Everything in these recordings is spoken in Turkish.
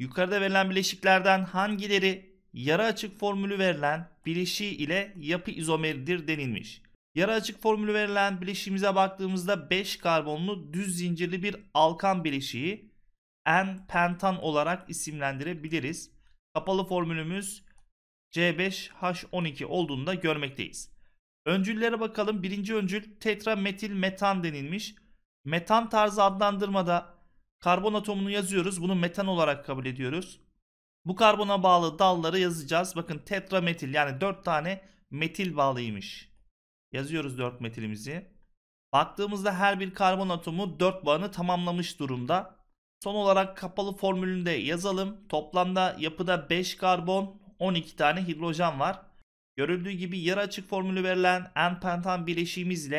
Yukarıda verilen bileşiklerden hangileri yara açık formülü verilen bileşiği ile yapı izomeridir denilmiş. Yara açık formülü verilen bileşiğimize baktığımızda 5 karbonlu düz zincirli bir alkan bileşiği N-pentan olarak isimlendirebiliriz. Kapalı formülümüz C5H12 olduğunu da görmekteyiz. Öncüllere bakalım. Birinci öncül tetrametil metan denilmiş. Metan tarzı adlandırmada Karbon atomunu yazıyoruz. Bunu metan olarak kabul ediyoruz. Bu karbona bağlı dalları yazacağız. Bakın tetrametil yani 4 tane metil bağlıymış. Yazıyoruz 4 metilimizi. Baktığımızda her bir karbon atomu 4 bağını tamamlamış durumda. Son olarak kapalı formülünde yazalım. Toplamda yapıda 5 karbon 12 tane hidrojen var. Görüldüğü gibi yarı açık formülü verilen n-pentan bileşiğimiz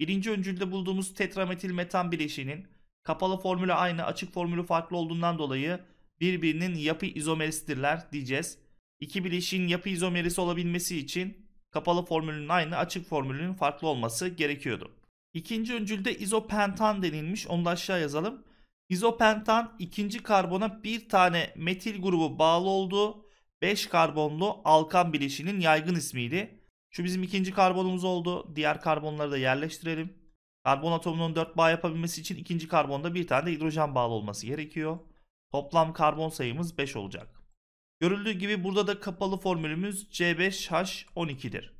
birinci öncülde bulduğumuz tetrametil metan bileşiğinin Kapalı formülü aynı, açık formülü farklı olduğundan dolayı birbirinin yapı izomerisidirler diyeceğiz. İki bileşiğin yapı izomerisi olabilmesi için kapalı formülün aynı, açık formülün farklı olması gerekiyordu. İkinci öncülde izopentan denilmiş. Onu da aşağı yazalım. İzopentan ikinci karbona bir tane metil grubu bağlı olduğu 5 karbonlu alkan bileşinin yaygın ismiydi. Şu bizim ikinci karbonumuz oldu. Diğer karbonları da yerleştirelim. Karbon atomunun 4 bağ yapabilmesi için ikinci karbonda bir tane de hidrojen bağlı olması gerekiyor. Toplam karbon sayımız 5 olacak. Görüldüğü gibi burada da kapalı formülümüz C5H12'dir.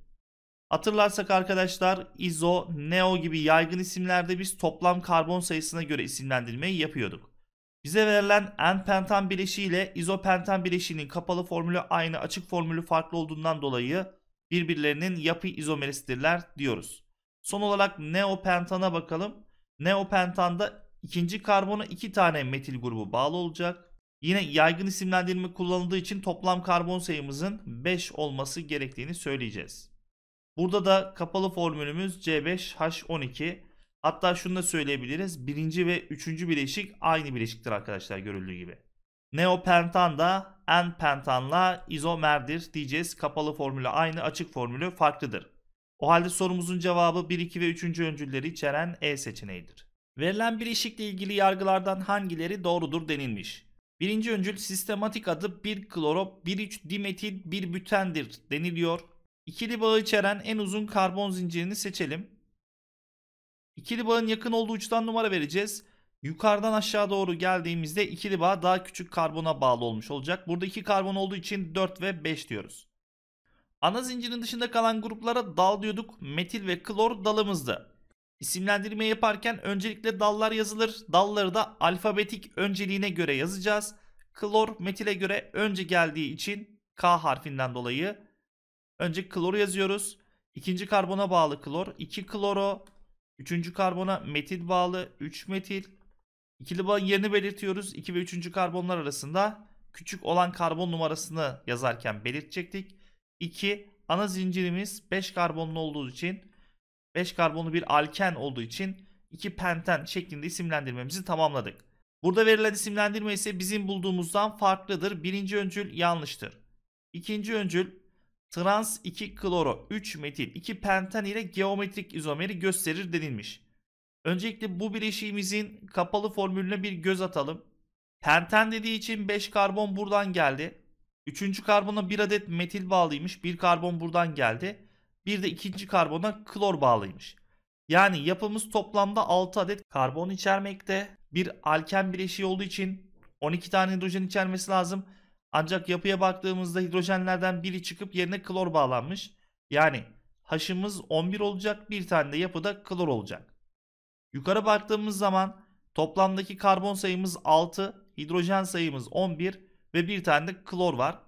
Hatırlarsak arkadaşlar izo, neo gibi yaygın isimlerde biz toplam karbon sayısına göre isimlendirmeyi yapıyorduk. Bize verilen n-pentan bileşiği ile izopentan bileşiğinin kapalı formülü aynı açık formülü farklı olduğundan dolayı birbirlerinin yapı izomerisidirler diyoruz. Son olarak neopentana bakalım. Neopentanda ikinci karbona iki tane metil grubu bağlı olacak. Yine yaygın isimlendirme kullanıldığı için toplam karbon sayımızın 5 olması gerektiğini söyleyeceğiz. Burada da kapalı formülümüz C5H12. Hatta şunu da söyleyebiliriz. Birinci ve üçüncü bileşik aynı bileşiktir arkadaşlar görüldüğü gibi. Neopentan da N-pentanla izomerdir diyeceğiz. Kapalı formülü aynı, açık formülü farklıdır. O halde sorumuzun cevabı 1, 2 ve 3. öncülleri içeren E seçeneğidir. Verilen bir ilişikle ilgili yargılardan hangileri doğrudur denilmiş. Birinci öncül sistematik adı 1 kloro 1,3 dimetil 1 bütendir deniliyor. İkili bağı içeren en uzun karbon zincirini seçelim. İkili bağın yakın olduğu uçtan numara vereceğiz. Yukarıdan aşağı doğru geldiğimizde ikili bağ daha küçük karbona bağlı olmuş olacak. Burada 2 karbon olduğu için 4 ve 5 diyoruz. Ana zincirin dışında kalan gruplara dal diyorduk. Metil ve klor dalımızdı. İsimlendirme yaparken öncelikle dallar yazılır. Dalları da alfabetik önceliğine göre yazacağız. Klor metile göre önce geldiği için K harfinden dolayı önce kloru yazıyoruz. İkinci karbona bağlı klor, 2 kloro, üçüncü karbona metil bağlı 3 metil. İkili bağın yerini belirtiyoruz. 2 ve 3. karbonlar arasında küçük olan karbon numarasını yazarken belirtecektik. 2 ana zincirimiz 5 karbonlu olduğu için 5 karbonlu bir alken olduğu için 2 penten şeklinde isimlendirmemizi tamamladık. Burada verilen isimlendirme ise bizim bulduğumuzdan farklıdır. Birinci öncül yanlıştır. İkinci öncül trans 2 kloro 3 metil 2 penten ile geometrik izomeri gösterir denilmiş. Öncelikle bu bileşiğimizin kapalı formülüne bir göz atalım. Penten dediği için 5 karbon buradan geldi. Üçüncü karbona bir adet metil bağlıymış. Bir karbon buradan geldi. Bir de ikinci karbona klor bağlıymış. Yani yapımız toplamda 6 adet karbon içermekte. Bir alken bileşiği olduğu için 12 tane hidrojen içermesi lazım. Ancak yapıya baktığımızda hidrojenlerden biri çıkıp yerine klor bağlanmış. Yani haşımız 11 olacak bir tane de yapıda klor olacak. Yukarı baktığımız zaman toplamdaki karbon sayımız 6, hidrojen sayımız 11, ve bir tane de klor var.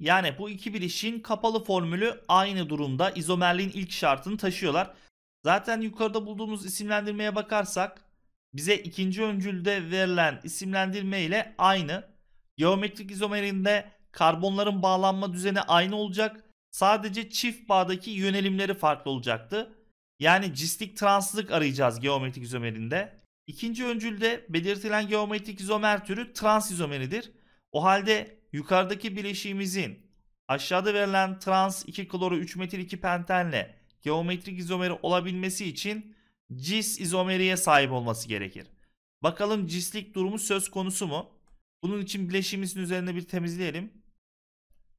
Yani bu iki bileşiğin kapalı formülü aynı durumda izomerliğin ilk şartını taşıyorlar. Zaten yukarıda bulduğumuz isimlendirmeye bakarsak bize ikinci öncülde verilen isimlendirme ile aynı. Geometrik izomerinde karbonların bağlanma düzeni aynı olacak. Sadece çift bağdaki yönelimleri farklı olacaktı. Yani cistik translılık arayacağız geometrik izomerinde. İkinci öncülde belirtilen geometrik izomer türü trans izomeridir. O halde yukarıdaki bileşiğimizin aşağıda verilen trans 2 kloro 3 metil 2 pentenle geometrik izomeri olabilmesi için cis izomeriye sahip olması gerekir. Bakalım cislik durumu söz konusu mu? Bunun için bileşiğimizin üzerine bir temizleyelim.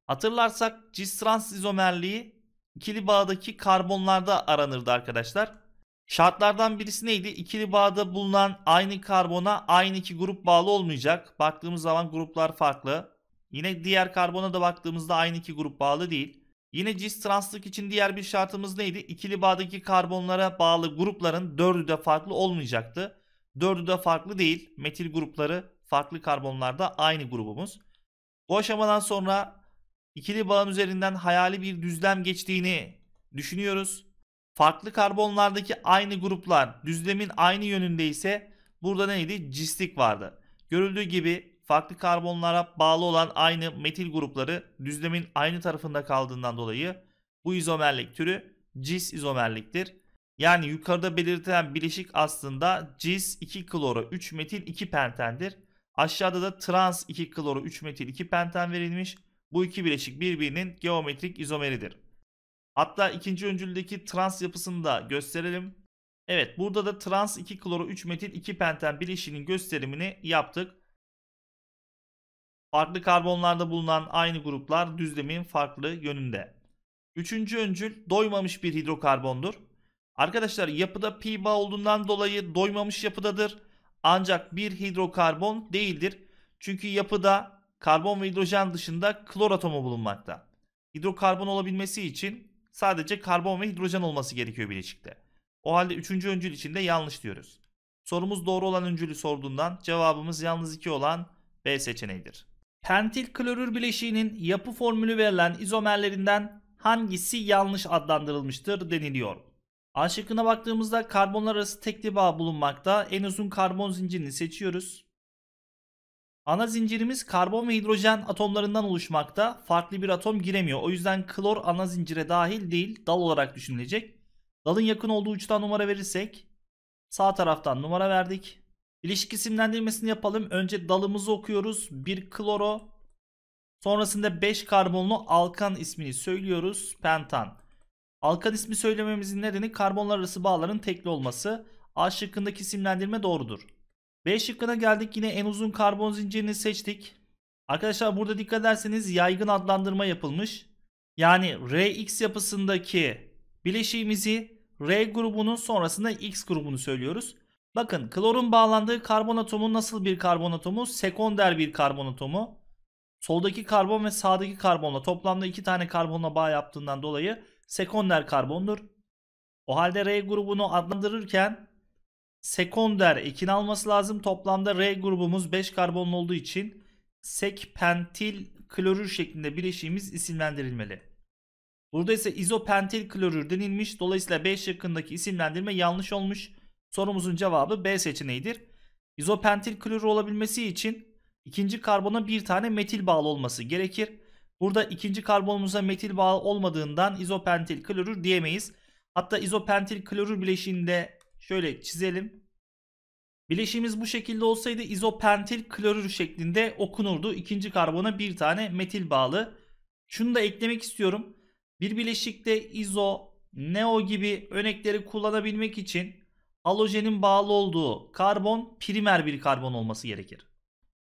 Hatırlarsak cis trans izomerliği ikili bağdaki karbonlarda aranırdı arkadaşlar. Şartlardan birisi neydi? İkili bağda bulunan aynı karbona aynı iki grup bağlı olmayacak. Baktığımız zaman gruplar farklı. Yine diğer karbona da baktığımızda aynı iki grup bağlı değil. Yine cis translık için diğer bir şartımız neydi? İkili bağdaki karbonlara bağlı grupların dördü de farklı olmayacaktı. Dördü de farklı değil. Metil grupları farklı karbonlarda aynı grubumuz. Bu aşamadan sonra ikili bağın üzerinden hayali bir düzlem geçtiğini düşünüyoruz. Farklı karbonlardaki aynı gruplar düzlemin aynı yönünde ise burada neydi? Cislik vardı. Görüldüğü gibi farklı karbonlara bağlı olan aynı metil grupları düzlemin aynı tarafında kaldığından dolayı bu izomerlik türü cis izomerliktir. Yani yukarıda belirtilen bileşik aslında cis 2 kloro 3 metil 2 pentendir. Aşağıda da trans 2 kloro 3 metil 2 penten verilmiş. Bu iki bileşik birbirinin geometrik izomeridir. Hatta ikinci öncüldeki trans yapısını da gösterelim. Evet burada da trans 2 kloro 3 metil 2 penten bileşinin gösterimini yaptık. Farklı karbonlarda bulunan aynı gruplar düzlemin farklı yönünde. Üçüncü öncül doymamış bir hidrokarbondur. Arkadaşlar yapıda pi bağ olduğundan dolayı doymamış yapıdadır. Ancak bir hidrokarbon değildir. Çünkü yapıda karbon ve hidrojen dışında klor atomu bulunmakta. Hidrokarbon olabilmesi için sadece karbon ve hidrojen olması gerekiyor bileşikte. O halde üçüncü öncül içinde yanlış diyoruz. Sorumuz doğru olan öncülü sorduğundan cevabımız yalnız iki olan B seçeneğidir. Pentil klorür bileşiğinin yapı formülü verilen izomerlerinden hangisi yanlış adlandırılmıştır deniliyor. A şıkkına baktığımızda karbonlar arası tekli bağ bulunmakta. En uzun karbon zincirini seçiyoruz. Ana zincirimiz karbon ve hidrojen atomlarından oluşmakta. Farklı bir atom giremiyor. O yüzden klor ana zincire dahil değil, dal olarak düşünülecek. Dalın yakın olduğu uçtan numara verirsek sağ taraftan numara verdik. İlişki isimlendirmesini yapalım. Önce dalımızı okuyoruz. Bir kloro. Sonrasında 5 karbonlu alkan ismini söylüyoruz. Pentan. Alkan ismi söylememizin nedeni karbonlar arası bağların tekli olması. A şıkkındaki isimlendirme doğrudur. B şıkkına geldik. Yine en uzun karbon zincirini seçtik. Arkadaşlar burada dikkat ederseniz yaygın adlandırma yapılmış. Yani Rx yapısındaki bileşiğimizi R grubunun sonrasında X grubunu söylüyoruz. Bakın klorun bağlandığı karbon atomu nasıl bir karbon atomu? Sekonder bir karbon atomu. Soldaki karbon ve sağdaki karbonla toplamda iki tane karbonla bağ yaptığından dolayı sekonder karbondur. O halde R grubunu adlandırırken sekonder ekin alması lazım. Toplamda R grubumuz 5 karbonlu olduğu için sekpentil klorür şeklinde bileşiğimiz isimlendirilmeli. Burada ise izopentil klorür denilmiş. Dolayısıyla B yakındaki isimlendirme yanlış olmuş. Sorumuzun cevabı B seçeneğidir. İzopentil klorür olabilmesi için ikinci karbona bir tane metil bağlı olması gerekir. Burada ikinci karbonumuza metil bağlı olmadığından izopentil klorür diyemeyiz. Hatta izopentil klorür bileşiğinde Şöyle çizelim. Bileşiğimiz bu şekilde olsaydı izopentil klorür şeklinde okunurdu. İkinci karbona bir tane metil bağlı. Şunu da eklemek istiyorum. Bir bileşikte izo, neo gibi örnekleri kullanabilmek için halojenin bağlı olduğu karbon primer bir karbon olması gerekir.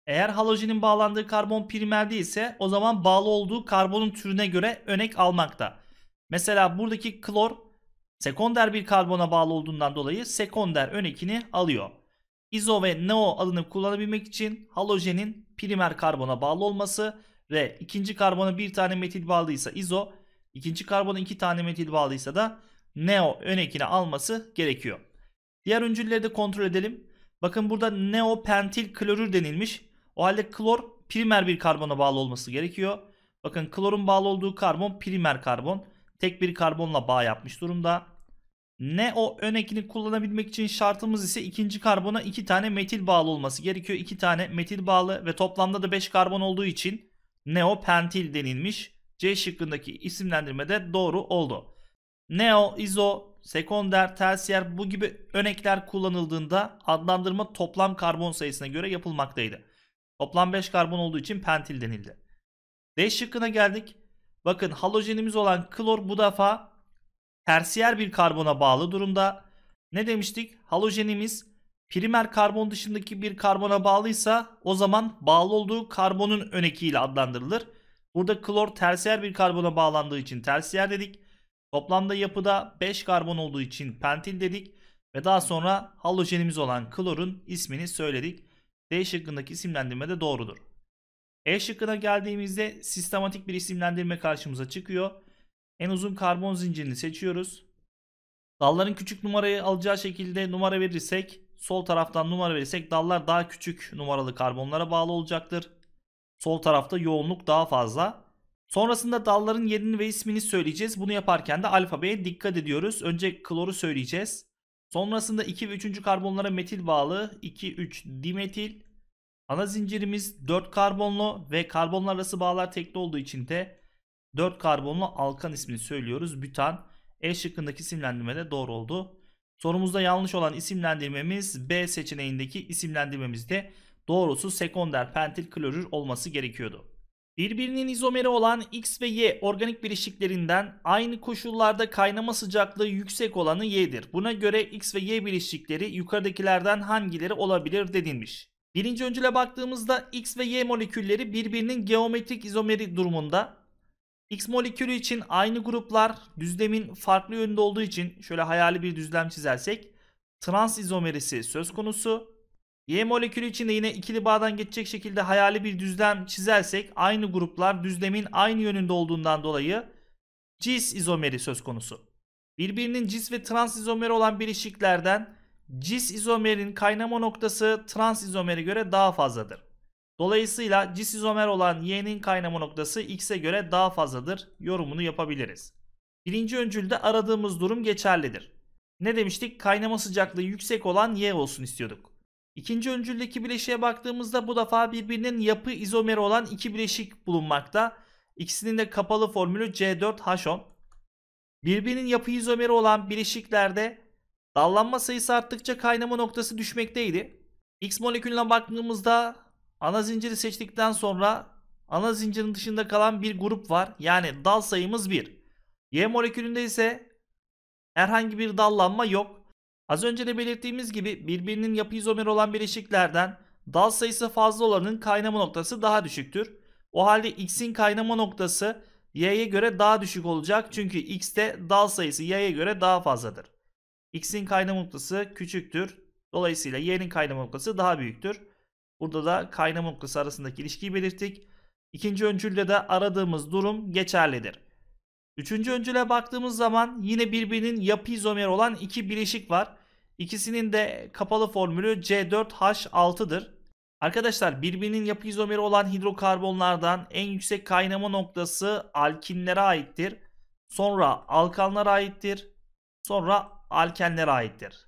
Eğer halojenin bağlandığı karbon primer değilse o zaman bağlı olduğu karbonun türüne göre örnek almakta. Mesela buradaki klor Sekonder bir karbona bağlı olduğundan dolayı sekonder önekini alıyor. İzo ve neo adını kullanabilmek için halojenin primer karbona bağlı olması ve ikinci karbona bir tane metil bağlıysa izo, ikinci karbona iki tane metil bağlıysa da neo önekini alması gerekiyor. Diğer öncülleri de kontrol edelim. Bakın burada neopentil klorür denilmiş. O halde klor primer bir karbona bağlı olması gerekiyor. Bakın klorun bağlı olduğu karbon primer karbon. Tek bir karbonla bağ yapmış durumda. Ne o ön ekini kullanabilmek için şartımız ise ikinci karbona iki tane metil bağlı olması gerekiyor. İki tane metil bağlı ve toplamda da beş karbon olduğu için neo pentil denilmiş. C şıkkındaki isimlendirme de doğru oldu. Neo, izo, sekonder, tersiyer bu gibi önekler kullanıldığında adlandırma toplam karbon sayısına göre yapılmaktaydı. Toplam 5 karbon olduğu için pentil denildi. D şıkkına geldik. Bakın halojenimiz olan klor bu defa tersiyer bir karbona bağlı durumda. Ne demiştik? Halojenimiz primer karbon dışındaki bir karbona bağlıysa o zaman bağlı olduğu karbonun ön ekiyle adlandırılır. Burada klor tersiyer bir karbona bağlandığı için tersiyer dedik. Toplamda yapıda 5 karbon olduğu için pentil dedik. Ve daha sonra halojenimiz olan klorun ismini söyledik. D şıkkındaki isimlendirme de doğrudur. E şıkkına geldiğimizde sistematik bir isimlendirme karşımıza çıkıyor. En uzun karbon zincirini seçiyoruz. Dalların küçük numarayı alacağı şekilde numara verirsek sol taraftan numara verirsek dallar daha küçük numaralı karbonlara bağlı olacaktır. Sol tarafta yoğunluk daha fazla. Sonrasında dalların yerini ve ismini söyleyeceğiz. Bunu yaparken de alfabeye dikkat ediyoruz. Önce kloru söyleyeceğiz. Sonrasında 2 ve 3. karbonlara metil bağlı 2-3 dimetil. Ana zincirimiz 4 karbonlu ve karbonlar arası bağlar tekli olduğu için de 4 karbonlu alkan ismini söylüyoruz. Bütan. E şıkkındaki isimlendirme de doğru oldu. Sorumuzda yanlış olan isimlendirmemiz B seçeneğindeki isimlendirmemizde doğrusu sekonder pentil klorür olması gerekiyordu. Birbirinin izomeri olan X ve Y organik bileşiklerinden aynı koşullarda kaynama sıcaklığı yüksek olanı Y'dir. Buna göre X ve Y bileşikleri yukarıdakilerden hangileri olabilir denilmiş. Birinci öncüle baktığımızda X ve Y molekülleri birbirinin geometrik izomeri durumunda X molekülü için aynı gruplar düzlemin farklı yönde olduğu için şöyle hayali bir düzlem çizersek trans izomerisi söz konusu. Y molekülü için de yine ikili bağdan geçecek şekilde hayali bir düzlem çizersek aynı gruplar düzlemin aynı yönünde olduğundan dolayı cis izomeri söz konusu. Birbirinin cis ve trans izomeri olan bileşiklerden cis izomerin kaynama noktası trans izomeri göre daha fazladır. Dolayısıyla disizomer olan y'nin kaynama noktası x'e göre daha fazladır yorumunu yapabiliriz. Birinci öncülde aradığımız durum geçerlidir. Ne demiştik? Kaynama sıcaklığı yüksek olan y olsun istiyorduk. İkinci öncüldeki bileşiğe baktığımızda bu defa birbirinin yapı izomeri olan iki bileşik bulunmakta. İkisinin de kapalı formülü C4H10. Birbirinin yapı izomeri olan bileşiklerde dallanma sayısı arttıkça kaynama noktası düşmekteydi. X molekülüne baktığımızda Ana zinciri seçtikten sonra ana zincirin dışında kalan bir grup var. Yani dal sayımız 1. Y molekülünde ise herhangi bir dallanma yok. Az önce de belirttiğimiz gibi birbirinin yapı izomer olan bileşiklerden dal sayısı fazla olanın kaynama noktası daha düşüktür. O halde x'in kaynama noktası y'ye göre daha düşük olacak. Çünkü x'te dal sayısı y'ye göre daha fazladır. x'in kaynama noktası küçüktür. Dolayısıyla y'nin kaynama noktası daha büyüktür. Burada da kaynama noktası arasındaki ilişkiyi belirttik. İkinci öncülde de aradığımız durum geçerlidir. Üçüncü öncüle baktığımız zaman yine birbirinin yapı izomer olan iki bileşik var. İkisinin de kapalı formülü C4H6'dır. Arkadaşlar birbirinin yapı izomeri olan hidrokarbonlardan en yüksek kaynama noktası alkinlere aittir. Sonra alkanlara aittir. Sonra alkenlere aittir.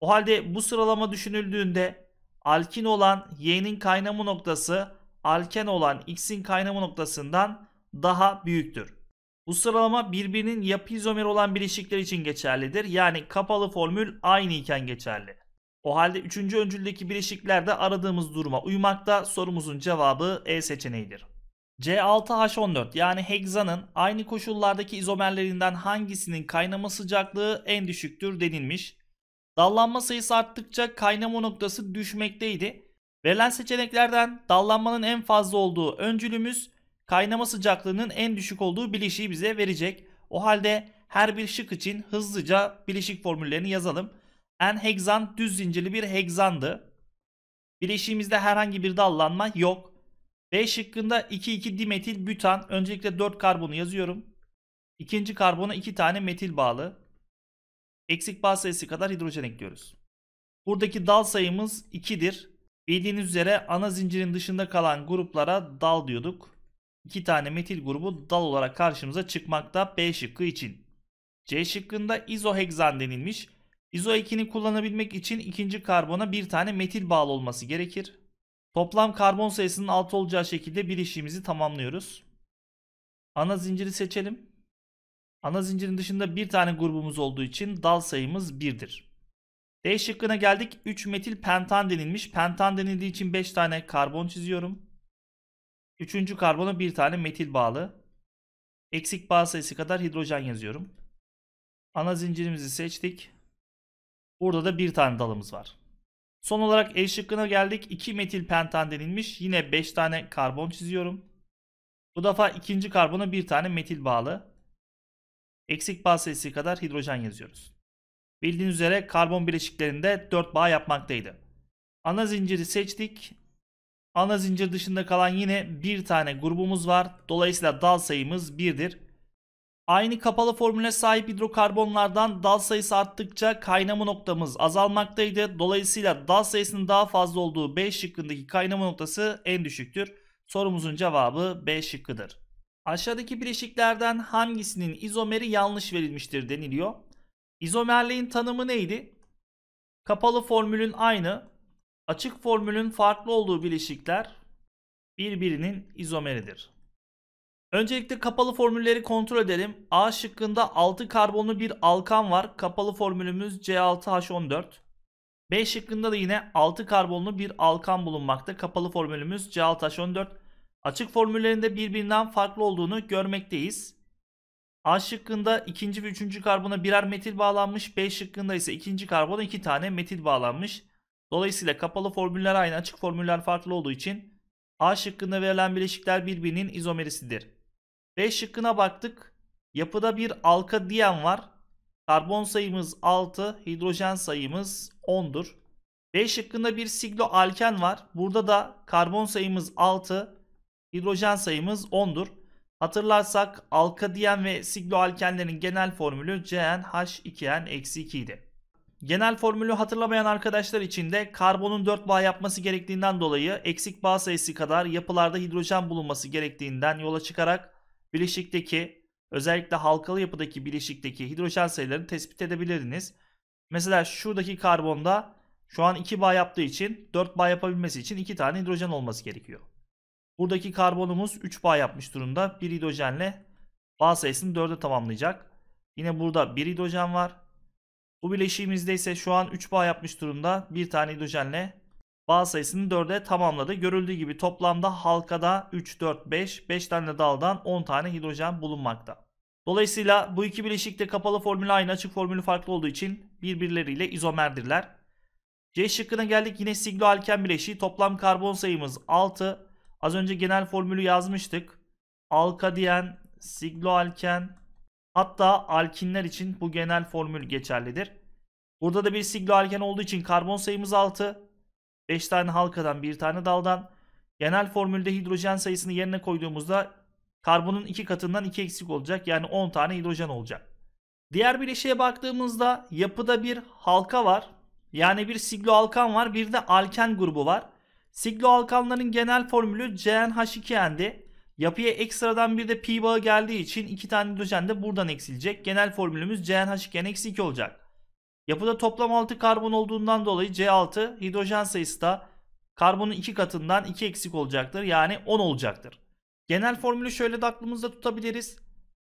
O halde bu sıralama düşünüldüğünde alkin olan y'nin kaynama noktası alken olan x'in kaynama noktasından daha büyüktür. Bu sıralama birbirinin yapı izomer olan bileşikler için geçerlidir. Yani kapalı formül aynı iken geçerli. O halde 3. öncüldeki bileşikler de aradığımız duruma uymakta. Sorumuzun cevabı E seçeneğidir. C6H14 yani hegzanın aynı koşullardaki izomerlerinden hangisinin kaynama sıcaklığı en düşüktür denilmiş. Dallanma sayısı arttıkça kaynama noktası düşmekteydi. Verilen seçeneklerden dallanmanın en fazla olduğu öncülümüz kaynama sıcaklığının en düşük olduğu bileşiği bize verecek. O halde her bir şık için hızlıca bileşik formüllerini yazalım. En hexan düz zincirli bir hexandı. Bileşiğimizde herhangi bir dallanma yok. B şıkkında 2,2 dimetil bütan. Öncelikle 4 karbonu yazıyorum. İkinci karbona 2 tane metil bağlı. Eksik bağ sayısı kadar hidrojen ekliyoruz. Buradaki dal sayımız 2'dir. Bildiğiniz üzere ana zincirin dışında kalan gruplara dal diyorduk. 2 tane metil grubu dal olarak karşımıza çıkmakta B şıkkı için. C şıkkında izoheksan denilmiş. İzo 2'ni kullanabilmek için ikinci karbona bir tane metil bağlı olması gerekir. Toplam karbon sayısının 6 olacağı şekilde bir işimizi tamamlıyoruz. Ana zinciri seçelim. Ana zincirin dışında bir tane grubumuz olduğu için dal sayımız 1'dir. D şıkkına geldik. 3 metil pentan denilmiş. Pentan denildiği için 5 tane karbon çiziyorum. Üçüncü karbona bir tane metil bağlı. Eksik bağ sayısı kadar hidrojen yazıyorum. Ana zincirimizi seçtik. Burada da bir tane dalımız var. Son olarak E şıkkına geldik. 2 metil pentan denilmiş. Yine 5 tane karbon çiziyorum. Bu defa ikinci karbona bir tane metil bağlı. Eksik bağ sayısı kadar hidrojen yazıyoruz. Bildiğiniz üzere karbon bileşiklerinde 4 bağ yapmaktaydı. Ana zinciri seçtik. Ana zincir dışında kalan yine bir tane grubumuz var. Dolayısıyla dal sayımız 1'dir. Aynı kapalı formüle sahip hidrokarbonlardan dal sayısı arttıkça kaynama noktamız azalmaktaydı. Dolayısıyla dal sayısının daha fazla olduğu B şıkkındaki kaynama noktası en düşüktür. Sorumuzun cevabı B şıkkıdır. Aşağıdaki bileşiklerden hangisinin izomeri yanlış verilmiştir deniliyor. İzomerliğin tanımı neydi? Kapalı formülün aynı, açık formülün farklı olduğu bileşikler birbirinin izomeridir. Öncelikle kapalı formülleri kontrol edelim. A şıkkında 6 karbonlu bir alkan var. Kapalı formülümüz C6H14. B şıkkında da yine 6 karbonlu bir alkan bulunmakta. Kapalı formülümüz C6H14. Açık formüllerinde birbirinden farklı olduğunu görmekteyiz. A şıkkında ikinci ve üçüncü karbona birer metil bağlanmış. B şıkkında ise ikinci karbona iki tane metil bağlanmış. Dolayısıyla kapalı formüller aynı açık formüller farklı olduğu için A şıkkında verilen bileşikler birbirinin izomerisidir. B şıkkına baktık. Yapıda bir alka diyen var. Karbon sayımız 6, hidrojen sayımız 10'dur. B şıkkında bir siglo alken var. Burada da karbon sayımız 6, Hidrojen sayımız 10'dur. Hatırlarsak alkadiyen ve alkenlerin genel formülü CnH2n-2 idi. Genel formülü hatırlamayan arkadaşlar için de karbonun 4 bağ yapması gerektiğinden dolayı eksik bağ sayısı kadar yapılarda hidrojen bulunması gerektiğinden yola çıkarak bileşikteki özellikle halkalı yapıdaki bileşikteki hidrojen sayılarını tespit edebilirsiniz. Mesela şuradaki karbonda şu an 2 bağ yaptığı için 4 bağ yapabilmesi için 2 tane hidrojen olması gerekiyor. Buradaki karbonumuz 3 bağ yapmış durumda. 1 hidrojenle bağ sayısını 4'e tamamlayacak. Yine burada 1 hidrojen var. Bu bileşiğimizde ise şu an 3 bağ yapmış durumda. Bir tane hidrojenle bağ sayısını 4'e tamamladı. Görüldüğü gibi toplamda halkada 3, 4, 5, 5 tane daldan 10 tane hidrojen bulunmakta. Dolayısıyla bu iki bileşikte kapalı formülü aynı açık formülü farklı olduğu için birbirleriyle izomerdirler. C şıkkına geldik yine siglo alken bileşiği toplam karbon sayımız 6 Az önce genel formülü yazmıştık. Alkadiyen, sigloalken hatta alkinler için bu genel formül geçerlidir. Burada da bir sigloalken olduğu için karbon sayımız 6. 5 tane halkadan bir tane daldan. Genel formülde hidrojen sayısını yerine koyduğumuzda karbonun 2 katından 2 eksik olacak. Yani 10 tane hidrojen olacak. Diğer bir bileşiğe baktığımızda yapıda bir halka var. Yani bir siglo alkan var bir de alken grubu var. Siglo alkanların genel formülü CnH2n'di. Yapıya ekstradan bir de pi bağı geldiği için iki tane hidrojen de buradan eksilecek. Genel formülümüz CnH2n-2 olacak. Yapıda toplam 6 karbon olduğundan dolayı C6 hidrojen sayısı da karbonun 2 katından 2 eksik olacaktır. Yani 10 olacaktır. Genel formülü şöyle de aklımızda tutabiliriz.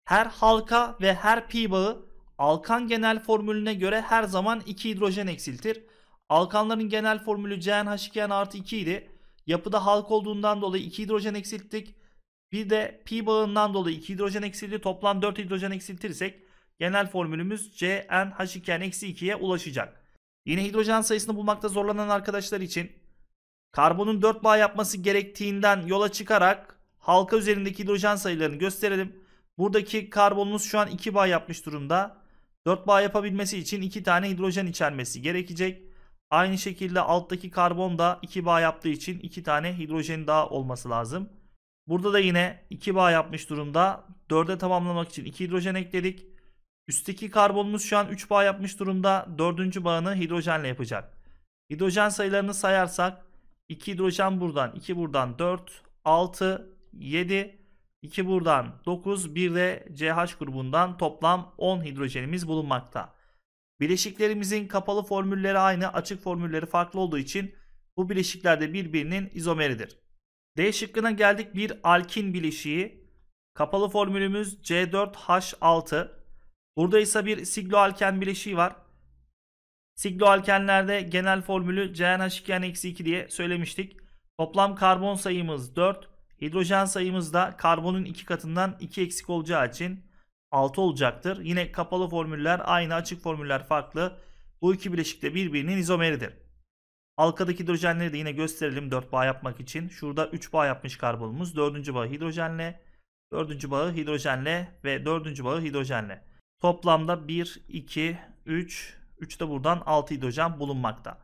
Her halka ve her pi bağı alkan genel formülüne göre her zaman 2 hidrojen eksiltir. Alkanların genel formülü cnh 2 artı 2 idi. Yapıda halk olduğundan dolayı 2 hidrojen eksilttik. Bir de pi bağından dolayı 2 hidrojen eksildi. Toplam 4 hidrojen eksiltirsek genel formülümüz CnH2n-2'ye ulaşacak. Yine hidrojen sayısını bulmakta zorlanan arkadaşlar için karbonun 4 bağ yapması gerektiğinden yola çıkarak halka üzerindeki hidrojen sayılarını gösterelim. Buradaki karbonumuz şu an 2 bağ yapmış durumda. 4 bağ yapabilmesi için 2 tane hidrojen içermesi gerekecek. Aynı şekilde alttaki karbon da 2 bağ yaptığı için 2 tane hidrojen daha olması lazım. Burada da yine 2 bağ yapmış durumda. 4'e tamamlamak için 2 hidrojen ekledik. Üstteki karbonumuz şu an 3 bağ yapmış durumda. 4. bağını hidrojenle yapacak. Hidrojen sayılarını sayarsak 2 hidrojen buradan, 2 buradan 4, 6, 7, 2 buradan 9, 1 de CH grubundan toplam 10 hidrojenimiz bulunmakta. Bileşiklerimizin kapalı formülleri aynı, açık formülleri farklı olduğu için bu bileşikler de birbirinin izomeridir. D şıkkına geldik. Bir alkin bileşiği. Kapalı formülümüz C4H6. Burada ise bir sigloalken bileşiği var. Sigloalkenlerde genel formülü CnH2n-2 diye söylemiştik. Toplam karbon sayımız 4. Hidrojen sayımız da karbonun 2 katından 2 eksik olacağı için 6 olacaktır. Yine kapalı formüller aynı açık formüller farklı. Bu iki bileşik de birbirinin izomeridir. Halkadaki hidrojenleri de yine gösterelim 4 bağ yapmak için. Şurada 3 bağ yapmış karbonumuz. 4. bağı hidrojenle, 4. bağı hidrojenle ve 4. bağı hidrojenle. Toplamda 1, 2, 3, 3 de buradan 6 hidrojen bulunmakta.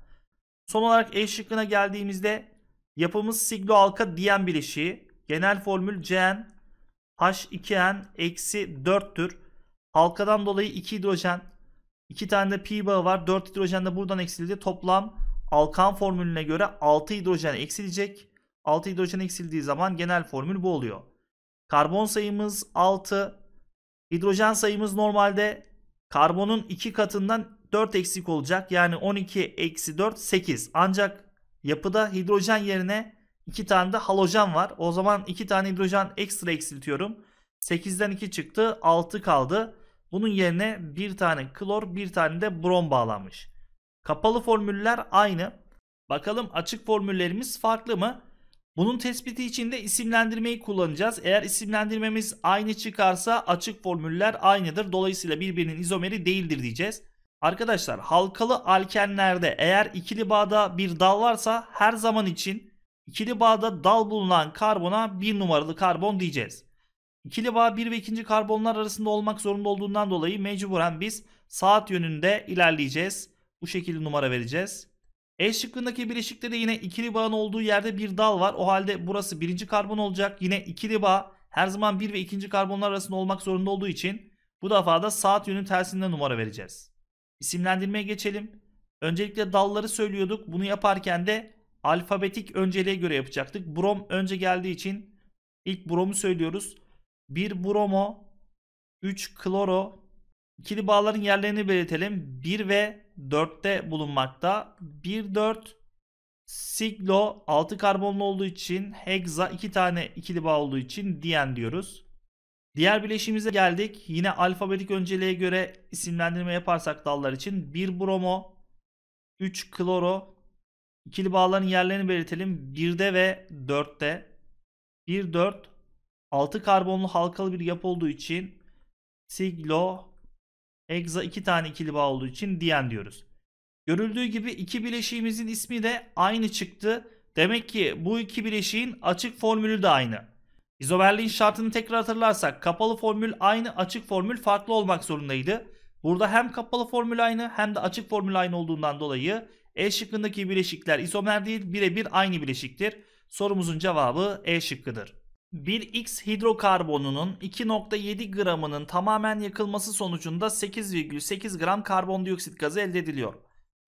Son olarak E şıkkına geldiğimizde yapımız siglo alka diyen bileşiği. Genel formül CN H2N eksi 4'tür. Halkadan dolayı 2 hidrojen, 2 tane de pi bağı var. 4 hidrojen de buradan eksildi. Toplam alkan formülüne göre 6 hidrojen eksilecek. 6 hidrojen eksildiği zaman genel formül bu oluyor. Karbon sayımız 6. Hidrojen sayımız normalde karbonun 2 katından 4 eksik olacak. Yani 12 eksi 4 8. Ancak yapıda hidrojen yerine 2 tane de halojen var. O zaman 2 tane hidrojen ekstra eksiltiyorum. 8'den 2 çıktı. 6 kaldı. Bunun yerine bir tane klor bir tane de brom bağlanmış. Kapalı formüller aynı. Bakalım açık formüllerimiz farklı mı? Bunun tespiti için de isimlendirmeyi kullanacağız. Eğer isimlendirmemiz aynı çıkarsa açık formüller aynıdır. Dolayısıyla birbirinin izomeri değildir diyeceğiz. Arkadaşlar halkalı alkenlerde eğer ikili bağda bir dal varsa her zaman için İkili bağda dal bulunan karbona bir numaralı karbon diyeceğiz. İkili bağ 1 ve 2. karbonlar arasında olmak zorunda olduğundan dolayı mecburen biz saat yönünde ilerleyeceğiz. Bu şekilde numara vereceğiz. E şıkkındaki bileşikte de yine ikili bağın olduğu yerde bir dal var. O halde burası birinci karbon olacak. Yine ikili bağ her zaman bir ve ikinci karbonlar arasında olmak zorunda olduğu için bu defa da saat yönü tersinde numara vereceğiz. İsimlendirmeye geçelim. Öncelikle dalları söylüyorduk. Bunu yaparken de alfabetik önceliğe göre yapacaktık. Brom önce geldiği için ilk bromu söylüyoruz. 1 bromo, 3 kloro. İkili bağların yerlerini belirtelim. 1 ve 4'te bulunmakta. 1 4 siglo 6 karbonlu olduğu için hexa 2 tane ikili bağ olduğu için diyen diyoruz. Diğer bileşimize geldik. Yine alfabetik önceliğe göre isimlendirme yaparsak dallar için 1 bromo, 3 kloro, İkili bağların yerlerini belirtelim. 1'de ve 4'te. 1, 4, 6 karbonlu halkalı bir yapı olduğu için siglo, hexa 2 tane ikili bağ olduğu için diyen diyoruz. Görüldüğü gibi iki bileşiğimizin ismi de aynı çıktı. Demek ki bu iki bileşiğin açık formülü de aynı. İzomerliğin şartını tekrar hatırlarsak kapalı formül aynı açık formül farklı olmak zorundaydı. Burada hem kapalı formül aynı hem de açık formül aynı olduğundan dolayı e şıkkındaki bileşikler izomer değil birebir aynı bileşiktir. Sorumuzun cevabı E şıkkıdır. Bir x hidrokarbonunun 2.7 gramının tamamen yakılması sonucunda 8,8 gram karbondioksit gazı elde ediliyor.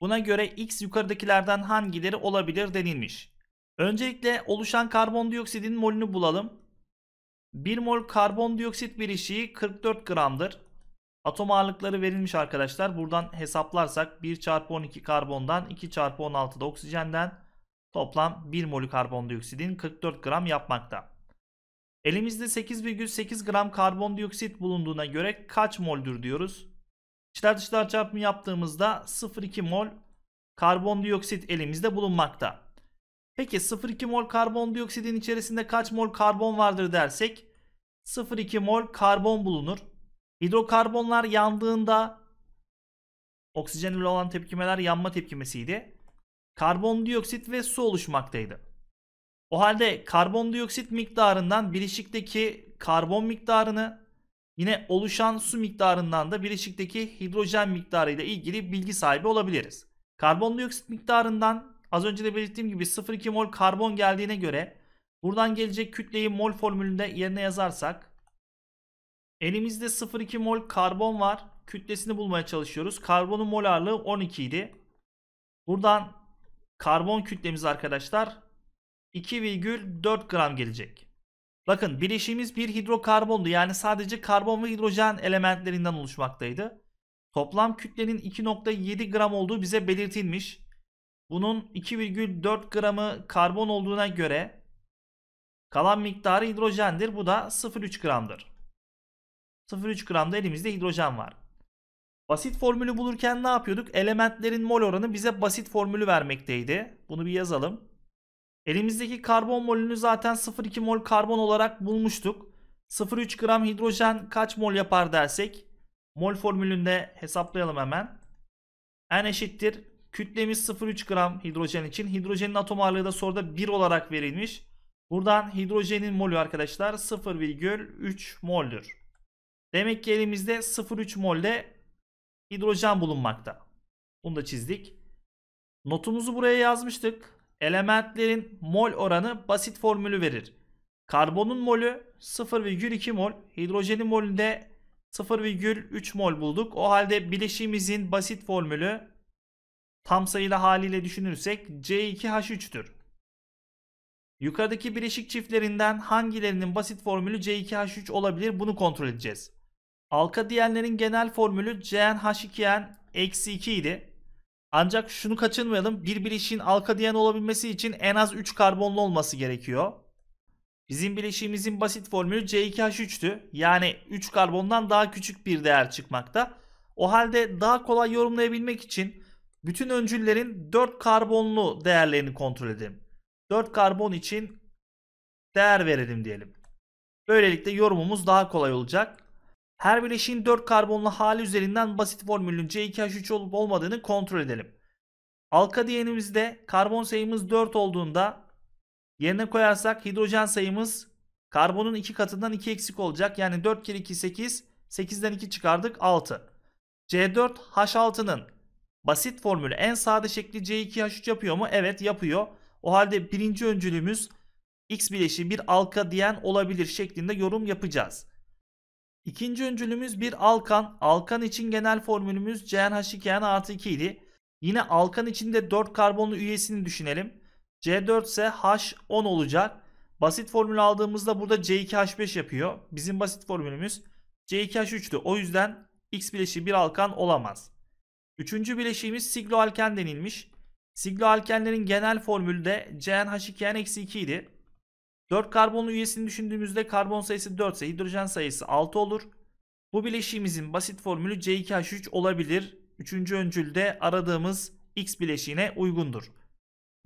Buna göre x yukarıdakilerden hangileri olabilir denilmiş. Öncelikle oluşan karbondioksidin molünü bulalım. 1 mol karbondioksit bileşiği 44 gramdır. Atom ağırlıkları verilmiş arkadaşlar. Buradan hesaplarsak 1 çarpı 12 karbondan 2 çarpı 16 da oksijenden toplam 1 molü karbondioksidin 44 gram yapmakta. Elimizde 8,8 gram karbondioksit bulunduğuna göre kaç moldür diyoruz. İçler dışlar çarpımı yaptığımızda 0,2 mol karbondioksit elimizde bulunmakta. Peki 0,2 mol karbondioksitin içerisinde kaç mol karbon vardır dersek 0,2 mol karbon bulunur. Hidrokarbonlar yandığında oksijenle olan tepkimeler yanma tepkimesiydi. Karbondioksit ve su oluşmaktaydı. O halde karbondioksit miktarından bileşikteki karbon miktarını yine oluşan su miktarından da bileşikteki hidrojen miktarıyla ilgili bilgi sahibi olabiliriz. Karbondioksit miktarından az önce de belirttiğim gibi 0,2 mol karbon geldiğine göre buradan gelecek kütleyi mol formülünde yerine yazarsak Elimizde 0,2 mol karbon var. Kütlesini bulmaya çalışıyoruz. Karbonun mol ağırlığı 12 idi. Buradan karbon kütlemiz arkadaşlar 2,4 gram gelecek. Bakın bileşiğimiz bir hidrokarbondu. Yani sadece karbon ve hidrojen elementlerinden oluşmaktaydı. Toplam kütlenin 2,7 gram olduğu bize belirtilmiş. Bunun 2,4 gramı karbon olduğuna göre kalan miktarı hidrojendir. Bu da 0,3 gramdır. 0,3 gramda elimizde hidrojen var. Basit formülü bulurken ne yapıyorduk? Elementlerin mol oranı bize basit formülü vermekteydi. Bunu bir yazalım. Elimizdeki karbon molünü zaten 0,2 mol karbon olarak bulmuştuk. 0,3 gram hidrojen kaç mol yapar dersek mol formülünde hesaplayalım hemen. N eşittir kütlemiz 0,3 gram hidrojen için. Hidrojenin atom ağırlığı da soruda 1 olarak verilmiş. Buradan hidrojenin molü arkadaşlar 0,3 moldür. Demek ki elimizde 0,3 molde hidrojen bulunmakta. Bunu da çizdik. Notumuzu buraya yazmıştık. Elementlerin mol oranı basit formülü verir. Karbonun molü 0,2 mol, hidrojenin molünde 0,3 mol bulduk. O halde bileşimimizin basit formülü tam sayılı haliyle düşünürsek C2H3'tür. Yukarıdaki bileşik çiftlerinden hangilerinin basit formülü C2H3 olabilir bunu kontrol edeceğiz. Halka diyenlerin genel formülü CnH2n eksi 2 idi. Ancak şunu kaçınmayalım, Bir bileşiğin alka diyen olabilmesi için en az 3 karbonlu olması gerekiyor. Bizim bileşiğimizin basit formülü C2H3'tü. Yani 3 karbondan daha küçük bir değer çıkmakta. O halde daha kolay yorumlayabilmek için bütün öncüllerin 4 karbonlu değerlerini kontrol edelim. 4 karbon için değer verelim diyelim. Böylelikle yorumumuz daha kolay olacak. Her bileşiğin 4 karbonlu hali üzerinden basit formülün C2H3 olup olmadığını kontrol edelim. Alkadiyenimizde karbon sayımız 4 olduğunda yerine koyarsak hidrojen sayımız karbonun 2 katından 2 eksik olacak. Yani 4 kere 2 8, 8'den 2 çıkardık 6. C4H6'nın basit formülü en sade şekli C2H3 yapıyor mu? Evet yapıyor. O halde birinci öncülümüz X bileşi bir alka diyen olabilir şeklinde yorum yapacağız. İkinci öncülümüz bir alkan. Alkan için genel formülümüz CnH2n artı 2 idi. Yine alkan içinde 4 karbonlu üyesini düşünelim. C4 ise H10 olacak. Basit formül aldığımızda burada C2H5 yapıyor. Bizim basit formülümüz C2H3'tü. O yüzden X bileşiği bir alkan olamaz. Üçüncü bileşiğimiz sigloalken denilmiş. Sigloalkenlerin genel formülü de CnH2n-2 idi. 4 karbonlu üyesini düşündüğümüzde karbon sayısı 4 ise hidrojen sayısı 6 olur. Bu bileşiğimizin basit formülü C2H3 olabilir. Üçüncü öncülde aradığımız X bileşiğine uygundur.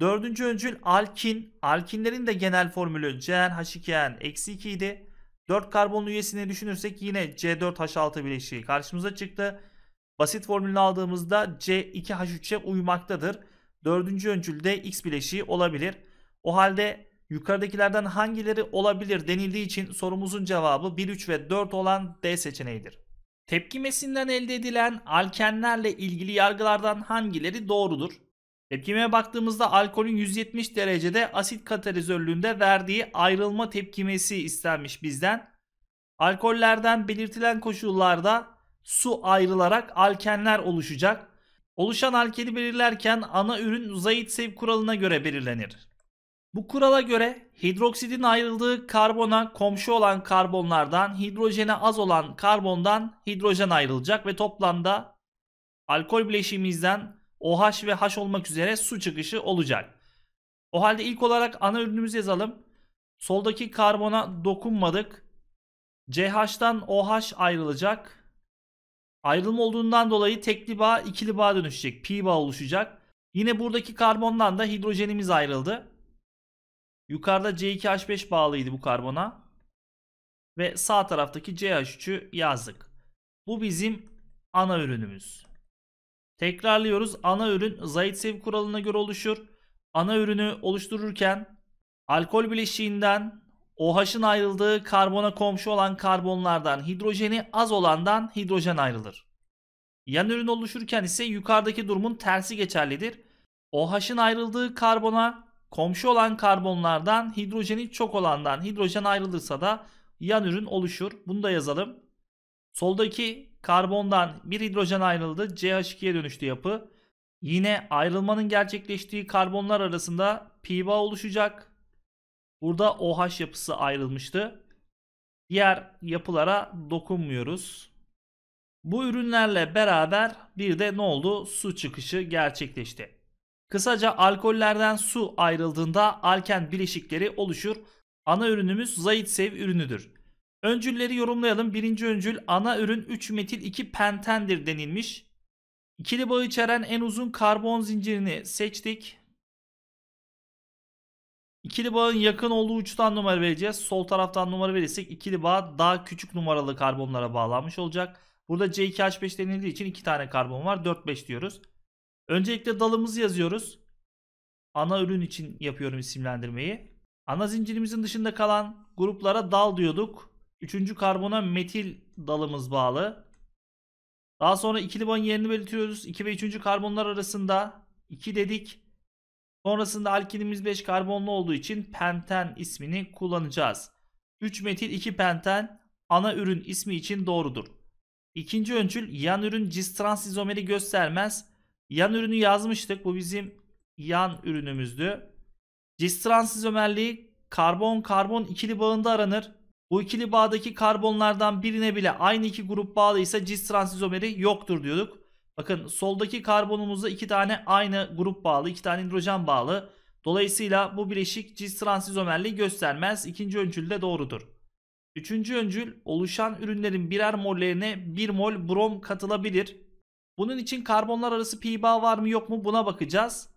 Dördüncü öncül alkin. Alkinlerin de genel formülü CnH2n-2 idi. 4 karbonlu üyesini düşünürsek yine C4H6 bileşiği karşımıza çıktı. Basit formülünü aldığımızda C2H3'e uymaktadır. Dördüncü öncülde X bileşiği olabilir. O halde Yukarıdakilerden hangileri olabilir denildiği için sorumuzun cevabı 1, 3 ve 4 olan D seçeneğidir. Tepki mesinden elde edilen alkenlerle ilgili yargılardan hangileri doğrudur? Tepkimeye baktığımızda alkolün 170 derecede asit katalizörlüğünde verdiği ayrılma tepkimesi istenmiş bizden. Alkollerden belirtilen koşullarda su ayrılarak alkenler oluşacak. Oluşan alkeni belirlerken ana ürün zayit sev kuralına göre belirlenir. Bu kurala göre hidroksidin ayrıldığı karbona komşu olan karbonlardan hidrojene az olan karbondan hidrojen ayrılacak ve toplamda alkol bileşiğimizden OH ve H olmak üzere su çıkışı olacak. O halde ilk olarak ana ürünümüzü yazalım. Soldaki karbona dokunmadık. CH'dan OH ayrılacak. Ayrılma olduğundan dolayı tekli bağ ikili bağ dönüşecek. Pi bağ oluşacak. Yine buradaki karbondan da hidrojenimiz ayrıldı. Yukarıda C2H5 bağlıydı bu karbona. Ve sağ taraftaki CH3'ü yazdık. Bu bizim ana ürünümüz. Tekrarlıyoruz. Ana ürün Zaitsev kuralına göre oluşur. Ana ürünü oluştururken alkol bileşiğinden OH'ın ayrıldığı karbona komşu olan karbonlardan hidrojeni az olandan hidrojen ayrılır. Yan ürün oluşurken ise yukarıdaki durumun tersi geçerlidir. OH'ın ayrıldığı karbona Komşu olan karbonlardan hidrojeni çok olandan hidrojen ayrılırsa da yan ürün oluşur. Bunu da yazalım. Soldaki karbondan bir hidrojen ayrıldı. CH2'ye dönüştü yapı. Yine ayrılmanın gerçekleştiği karbonlar arasında pi bağ oluşacak. Burada OH yapısı ayrılmıştı. Diğer yapılara dokunmuyoruz. Bu ürünlerle beraber bir de ne oldu? Su çıkışı gerçekleşti. Kısaca alkollerden su ayrıldığında alken bileşikleri oluşur. Ana ürünümüz Zaitsev ürünüdür. Öncülleri yorumlayalım. Birinci öncül ana ürün 3 metil 2 pentendir denilmiş. İkili bağı içeren en uzun karbon zincirini seçtik. İkili bağın yakın olduğu uçtan numara vereceğiz. Sol taraftan numara verirsek ikili bağ daha küçük numaralı karbonlara bağlanmış olacak. Burada C2H5 denildiği için 2 tane karbon var. 4-5 diyoruz. Öncelikle dalımızı yazıyoruz. Ana ürün için yapıyorum isimlendirmeyi. Ana zincirimizin dışında kalan gruplara dal diyorduk. Üçüncü karbona metil dalımız bağlı. Daha sonra ikili bağın yerini belirtiyoruz. 2 ve 3. karbonlar arasında 2 dedik. Sonrasında alkinimiz 5 karbonlu olduğu için penten ismini kullanacağız. 3 metil 2 penten ana ürün ismi için doğrudur. İkinci öncül yan ürün cis trans izomeri göstermez. Yan ürünü yazmıştık. Bu bizim yan ürünümüzdü. Cistransiz ömerliği karbon karbon ikili bağında aranır. Bu ikili bağdaki karbonlardan birine bile aynı iki grup bağlıysa cis cistransiz ömeri yoktur diyorduk. Bakın soldaki karbonumuzda iki tane aynı grup bağlı, iki tane hidrojen bağlı. Dolayısıyla bu bileşik cis transizomerliği göstermez. İkinci öncül de doğrudur. Üçüncü öncül oluşan ürünlerin birer mollerine bir mol brom katılabilir. Bunun için karbonlar arası pi bağ var mı yok mu buna bakacağız.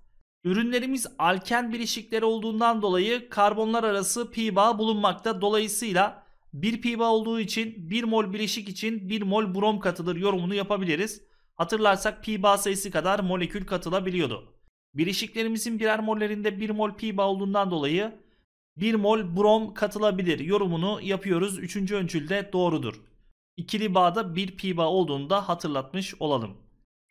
Ürünlerimiz alken bileşikleri olduğundan dolayı karbonlar arası pi bağ bulunmakta. Dolayısıyla 1 pi bağ olduğu için 1 mol bileşik için 1 mol brom katılır yorumunu yapabiliriz. Hatırlarsak pi bağ sayısı kadar molekül katılabiliyordu. Bileşiklerimizin birer mollerinde 1 mol pi bağ olduğundan dolayı 1 mol brom katılabilir yorumunu yapıyoruz. Üçüncü öncülde doğrudur. İkili bağda 1 pi bağ olduğunu da hatırlatmış olalım.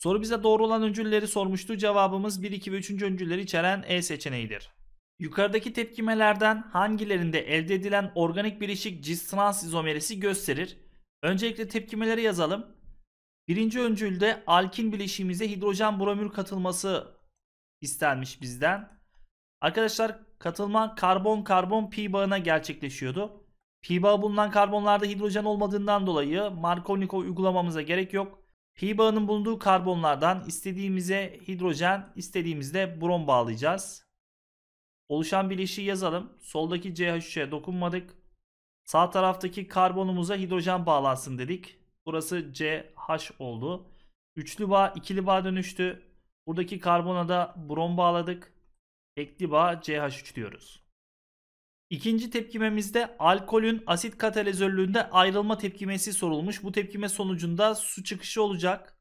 Soru bize doğru olan öncülleri sormuştu. Cevabımız 1, 2 ve 3. öncülleri içeren E seçeneğidir. Yukarıdaki tepkimelerden hangilerinde elde edilen organik bileşik cis trans izomerisi gösterir? Öncelikle tepkimeleri yazalım. Birinci öncülde alkin bileşiğimize hidrojen bromür katılması istenmiş bizden. Arkadaşlar katılma karbon karbon pi bağına gerçekleşiyordu. Pi bağı bulunan karbonlarda hidrojen olmadığından dolayı Markovnikov uygulamamıza gerek yok. Pi bağının bulunduğu karbonlardan istediğimize hidrojen, istediğimizde brom bağlayacağız. Oluşan bileşiği yazalım. Soldaki CH3'e dokunmadık. Sağ taraftaki karbonumuza hidrojen bağlansın dedik. Burası CH oldu. Üçlü bağ ikili bağ dönüştü. Buradaki karbona da brom bağladık. Ekli bağ CH3 diyoruz. İkinci tepkimemizde alkolün asit katalizörlüğünde ayrılma tepkimesi sorulmuş. Bu tepkime sonucunda su çıkışı olacak.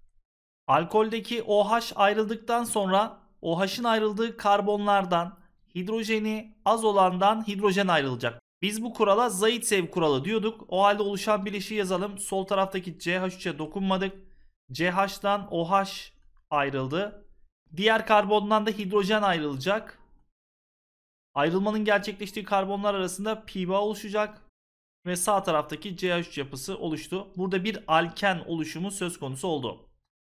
Alkoldeki OH ayrıldıktan sonra OH'ın ayrıldığı karbonlardan hidrojeni az olandan hidrojen ayrılacak. Biz bu kurala Zaitsev kuralı diyorduk. O halde oluşan bileşiği yazalım. Sol taraftaki CH3'e dokunmadık. CH'dan OH ayrıldı. Diğer karbondan da hidrojen ayrılacak. Ayrılmanın gerçekleştiği karbonlar arasında pi bağ oluşacak ve sağ taraftaki CH3 yapısı oluştu. Burada bir alken oluşumu söz konusu oldu.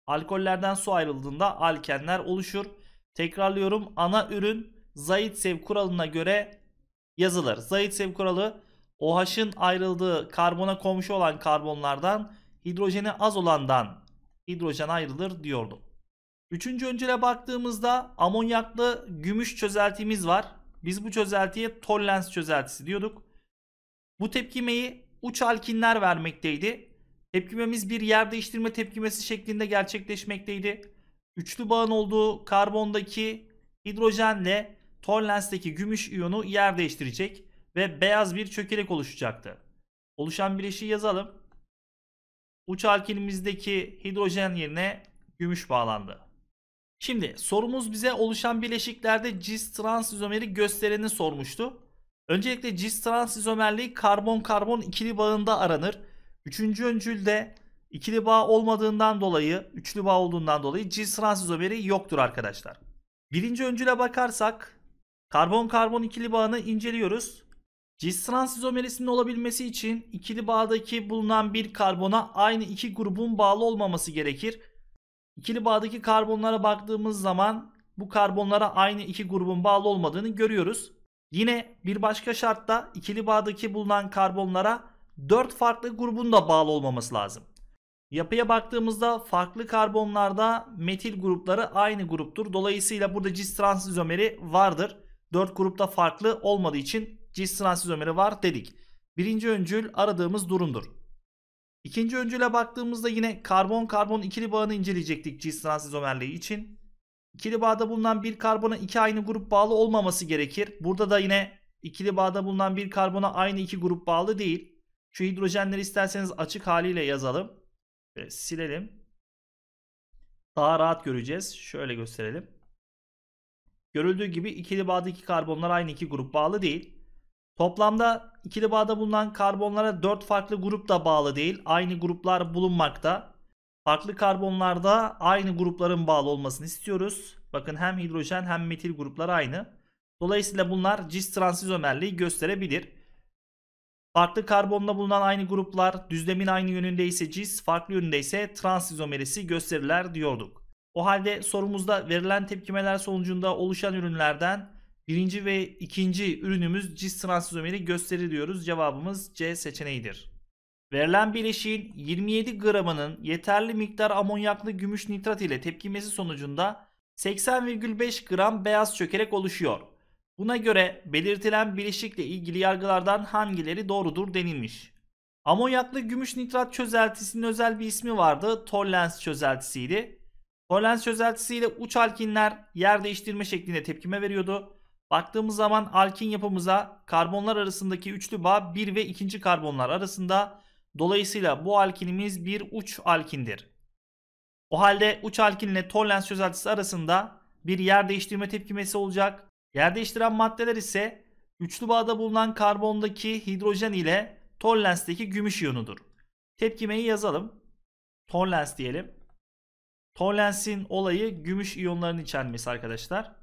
Alkollerden su ayrıldığında alkenler oluşur. Tekrarlıyorum ana ürün Zaitsev kuralına göre yazılır. Zaitsev kuralı OH'ın ayrıldığı karbona komşu olan karbonlardan hidrojeni az olandan hidrojen ayrılır diyordu. Üçüncü öncele baktığımızda amonyaklı gümüş çözeltimiz var. Biz bu çözeltiye tollens çözeltisi diyorduk. Bu tepkimeyi uç alkinler vermekteydi. Tepkimemiz bir yer değiştirme tepkimesi şeklinde gerçekleşmekteydi. Üçlü bağın olduğu karbondaki hidrojenle tollensdeki gümüş iyonu yer değiştirecek ve beyaz bir çökelek oluşacaktı. Oluşan bileşiği yazalım. Uç alkinimizdeki hidrojen yerine gümüş bağlandı. Şimdi sorumuz bize oluşan bileşiklerde cis trans izomeri gösterini sormuştu. Öncelikle cis trans izomerliği karbon-karbon ikili bağında aranır. Üçüncü öncülde ikili bağ olmadığından dolayı, üçlü bağ olduğundan dolayı cis trans izomeri yoktur arkadaşlar. Birinci öncüle bakarsak karbon-karbon ikili bağını inceliyoruz. Cis trans izomerisinin olabilmesi için ikili bağdaki bulunan bir karbona aynı iki grubun bağlı olmaması gerekir. İkili bağdaki karbonlara baktığımız zaman bu karbonlara aynı iki grubun bağlı olmadığını görüyoruz. Yine bir başka şartta ikili bağdaki bulunan karbonlara 4 farklı grubun da bağlı olmaması lazım. Yapıya baktığımızda farklı karbonlarda metil grupları aynı gruptur. Dolayısıyla burada cis trans izomeri vardır. 4 grupta farklı olmadığı için cis trans izomeri var dedik. Birinci öncül aradığımız durumdur. İkinci öncüle baktığımızda yine karbon karbon ikili bağını inceleyecektik cis transizomerliği için. İkili bağda bulunan bir karbona iki aynı grup bağlı olmaması gerekir. Burada da yine ikili bağda bulunan bir karbona aynı iki grup bağlı değil. Şu hidrojenleri isterseniz açık haliyle yazalım. Ve silelim. Daha rahat göreceğiz. Şöyle gösterelim. Görüldüğü gibi ikili bağdaki karbonlar aynı iki grup bağlı değil. Toplamda ikili bağda bulunan karbonlara 4 farklı grup da bağlı değil. Aynı gruplar bulunmakta. Farklı karbonlarda aynı grupların bağlı olmasını istiyoruz. Bakın hem hidrojen hem metil grupları aynı. Dolayısıyla bunlar cis transizomerliği gösterebilir. Farklı karbonla bulunan aynı gruplar düzlemin aynı yönünde ise cis, farklı yönünde ise transizomerisi gösterirler diyorduk. O halde sorumuzda verilen tepkimeler sonucunda oluşan ürünlerden Birinci ve ikinci ürünümüz cis transizomeri gösteriliyoruz. Cevabımız C seçeneğidir. Verilen bileşiğin 27 gramının yeterli miktar amonyaklı gümüş nitrat ile tepkimesi sonucunda 80,5 gram beyaz çökerek oluşuyor. Buna göre belirtilen bileşikle ilgili yargılardan hangileri doğrudur denilmiş. Amonyaklı gümüş nitrat çözeltisinin özel bir ismi vardı. Tollens çözeltisiydi. Tollens çözeltisiyle uç alkinler yer değiştirme şeklinde tepkime veriyordu Baktığımız zaman alkin yapımıza karbonlar arasındaki üçlü bağ 1 ve 2. karbonlar arasında. Dolayısıyla bu alkinimiz bir uç alkindir. O halde uç alkin ile Torlens çözeltisi arasında bir yer değiştirme tepkimesi olacak. Yer değiştiren maddeler ise üçlü bağda bulunan karbondaki hidrojen ile Tollens'teki gümüş iyonudur. Tepkimeyi yazalım. Tollens diyelim. Tollens'in olayı gümüş iyonlarının içermesi arkadaşlar.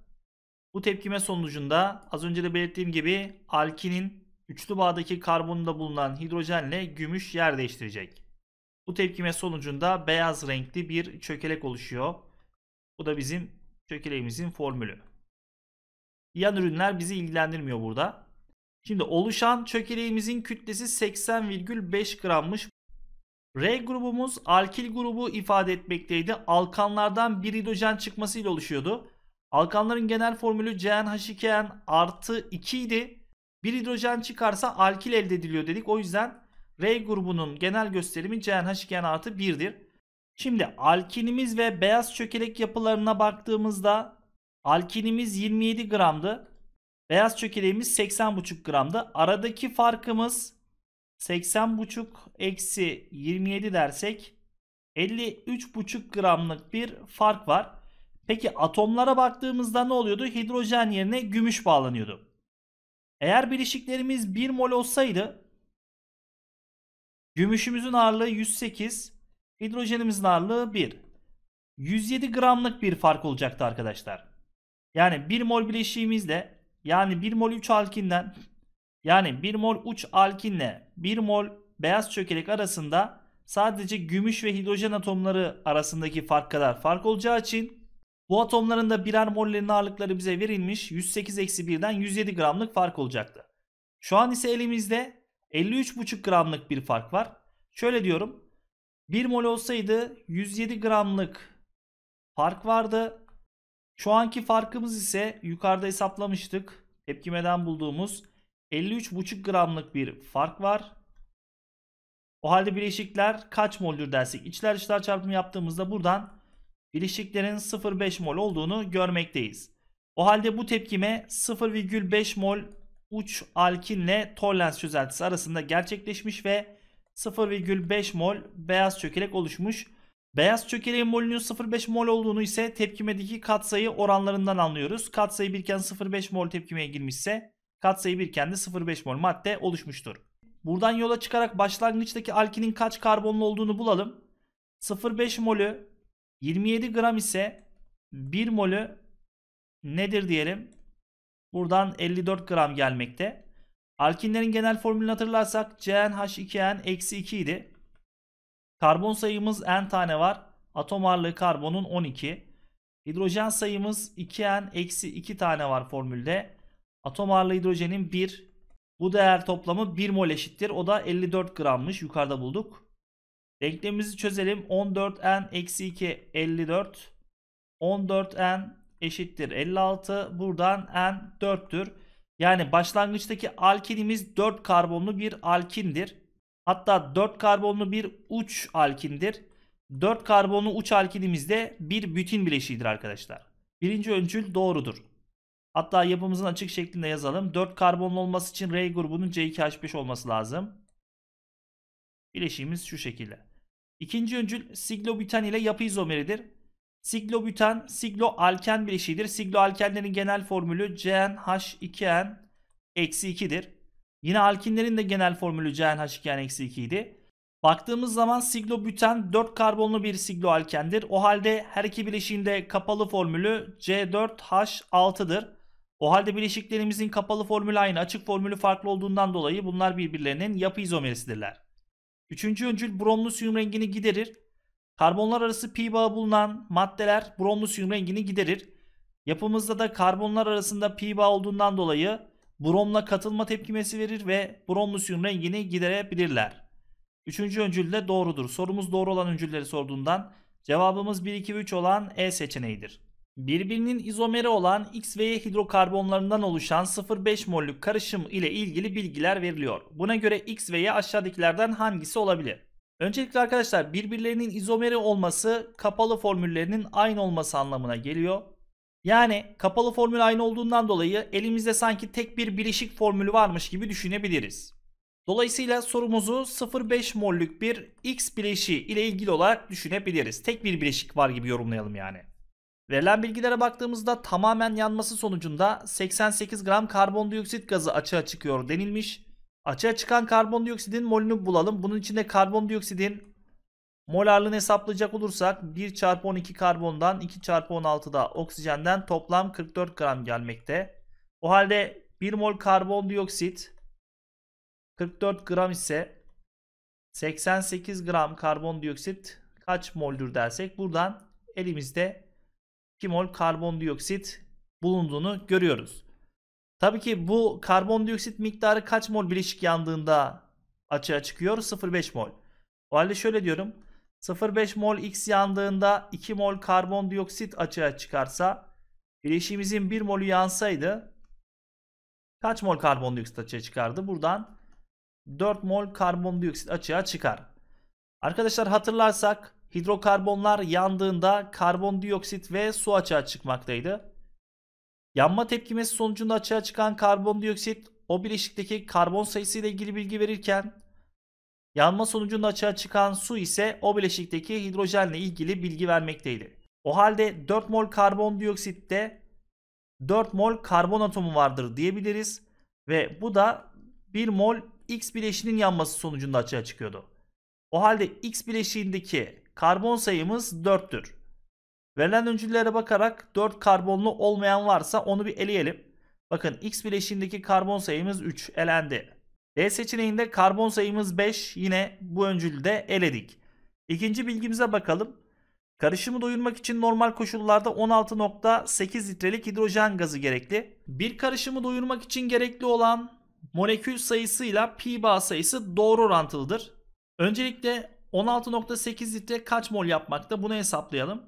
Bu tepkime sonucunda az önce de belirttiğim gibi alkinin üçlü bağdaki karbonunda bulunan hidrojenle gümüş yer değiştirecek. Bu tepkime sonucunda beyaz renkli bir çökelek oluşuyor. Bu da bizim çökeleğimizin formülü. Yan ürünler bizi ilgilendirmiyor burada. Şimdi oluşan çökeleğimizin kütlesi 80,5 grammış. R grubumuz alkil grubu ifade etmekteydi. Alkanlardan bir hidrojen çıkmasıyla oluşuyordu. Alkanların genel formülü CnH2n artı 2 idi. Bir hidrojen çıkarsa alkil elde ediliyor dedik. O yüzden R grubunun genel gösterimi CnH2n artı 1'dir. Şimdi alkinimiz ve beyaz çökelek yapılarına baktığımızda alkinimiz 27 gramdı. Beyaz çökeleğimiz 80,5 gramdı. Aradaki farkımız 80,5 eksi 27 dersek 53,5 gramlık bir fark var. Peki atomlara baktığımızda ne oluyordu? Hidrojen yerine gümüş bağlanıyordu. Eğer bileşiklerimiz 1 mol olsaydı gümüşümüzün ağırlığı 108, hidrojenimizin ağırlığı 1. 107 gramlık bir fark olacaktı arkadaşlar. Yani 1 mol bileşiğimizle yani 1 mol 3 alkinden yani 1 mol uç alkinle 1 mol beyaz çökelek arasında sadece gümüş ve hidrojen atomları arasındaki fark kadar fark olacağı için bu atomların da birer mollerin ağırlıkları bize verilmiş 108-1'den 107 gramlık fark olacaktı. Şu an ise elimizde 53,5 gramlık bir fark var. Şöyle diyorum. 1 mol olsaydı 107 gramlık fark vardı. Şu anki farkımız ise yukarıda hesaplamıştık. Tepkimeden bulduğumuz 53,5 gramlık bir fark var. O halde bileşikler kaç moldür dersek içler dışlar çarpımı yaptığımızda buradan bileşiklerin 0,5 mol olduğunu görmekteyiz. O halde bu tepkime 0,5 mol uç alkinle tollens çözeltisi arasında gerçekleşmiş ve 0,5 mol beyaz çökelek oluşmuş. Beyaz çökeleğin molünün 0,5 mol olduğunu ise tepkimedeki katsayı oranlarından anlıyoruz. Katsayı birken 0,5 mol tepkimeye girmişse katsayı birken de 0,5 mol madde oluşmuştur. Buradan yola çıkarak başlangıçtaki alkinin kaç karbonlu olduğunu bulalım. 0,5 molü 27 gram ise 1 molü nedir diyelim. Buradan 54 gram gelmekte. Alkinlerin genel formülünü hatırlarsak CnH2n 2 idi. Karbon sayımız n tane var. Atom ağırlığı karbonun 12. Hidrojen sayımız 2n 2 tane var formülde. Atom ağırlığı hidrojenin 1. Bu değer toplamı 1 mol eşittir. O da 54 grammış. Yukarıda bulduk. Denklemimizi çözelim. 14n eksi 2 54. 14n eşittir 56. Buradan n 4'tür. Yani başlangıçtaki alkinimiz 4 karbonlu bir alkindir. Hatta 4 karbonlu bir uç alkindir. 4 karbonlu uç alkinimiz de bir bütün bileşiğidir arkadaşlar. Birinci öncül doğrudur. Hatta yapımızın açık şeklinde yazalım. 4 karbonlu olması için R grubunun C2H5 olması lazım. Bileşiğimiz şu şekilde. İkinci öncül siglobüten ile yapı izomeridir. Siglobüten sigloalken bileşiğidir. Sigloalkenlerin genel formülü CnH2n eksi 2'dir. Yine alkinlerin de genel formülü CnH2n eksi 2 idi. Baktığımız zaman siglobüten 4 karbonlu bir sigloalkendir. O halde her iki bileşiğinde kapalı formülü C4H6'dır. O halde bileşiklerimizin kapalı formülü aynı, açık formülü farklı olduğundan dolayı bunlar birbirlerinin yapı izomerisidirler. Üçüncü öncül bromlu bromlusyum rengini giderir. Karbonlar arası pi bağı bulunan maddeler bromlu bromlusyum rengini giderir. Yapımızda da karbonlar arasında pi bağı olduğundan dolayı bromla katılma tepkimesi verir ve bromlu bromlusyum rengini giderebilirler. Üçüncü öncül de doğrudur. Sorumuz doğru olan öncülleri sorduğundan cevabımız 1, 2 ve 3 olan E seçeneğidir birbirinin izomeri olan X ve Y hidrokarbonlarından oluşan 0,5 mollük karışım ile ilgili bilgiler veriliyor. Buna göre X ve Y aşağıdakilerden hangisi olabilir? Öncelikle arkadaşlar birbirlerinin izomeri olması kapalı formüllerinin aynı olması anlamına geliyor. Yani kapalı formül aynı olduğundan dolayı elimizde sanki tek bir bileşik formülü varmış gibi düşünebiliriz. Dolayısıyla sorumuzu 0,5 mollük bir X bileşiği ile ilgili olarak düşünebiliriz. Tek bir bileşik var gibi yorumlayalım yani. Verilen bilgilere baktığımızda tamamen yanması sonucunda 88 gram karbondioksit gazı açığa çıkıyor denilmiş. Açığa çıkan karbondioksidin molünü bulalım. Bunun içinde karbondioksidin ağırlığını hesaplayacak olursak 1 çarpı 12 karbondan 2 çarpı 16'da oksijenden toplam 44 gram gelmekte. O halde 1 mol karbondioksit 44 gram ise 88 gram karbondioksit kaç moldür dersek buradan elimizde 2 mol karbondioksit bulunduğunu görüyoruz. Tabii ki bu karbondioksit miktarı kaç mol bileşik yandığında açığa çıkıyor? 0,5 mol. O halde şöyle diyorum. 0,5 mol X yandığında 2 mol karbondioksit açığa çıkarsa bileşiğimizin 1 molü yansaydı kaç mol karbondioksit açığa çıkardı? Buradan 4 mol karbondioksit açığa çıkar. Arkadaşlar hatırlarsak hidrokarbonlar yandığında karbondioksit ve su açığa çıkmaktaydı. Yanma tepkimesi sonucunda açığa çıkan karbondioksit o bileşikteki karbon sayısı ile ilgili bilgi verirken yanma sonucunda açığa çıkan su ise o bileşikteki hidrojenle ilgili bilgi vermekteydi. O halde 4 mol karbondioksitte 4 mol karbon atomu vardır diyebiliriz ve bu da 1 mol X bileşinin yanması sonucunda açığa çıkıyordu. O halde X bileşiğindeki Karbon sayımız 4'tür. Verilen öncüllere bakarak 4 karbonlu olmayan varsa onu bir eleyelim. Bakın X bileşiğindeki karbon sayımız 3 elendi. D e seçeneğinde karbon sayımız 5 yine bu öncülde eledik. İkinci bilgimize bakalım. Karışımı doyurmak için normal koşullarda 16.8 litrelik hidrojen gazı gerekli. Bir karışımı doyurmak için gerekli olan molekül sayısıyla pi bağ sayısı doğru orantılıdır. Öncelikle 16.8 litre kaç mol yapmakta? Bunu hesaplayalım.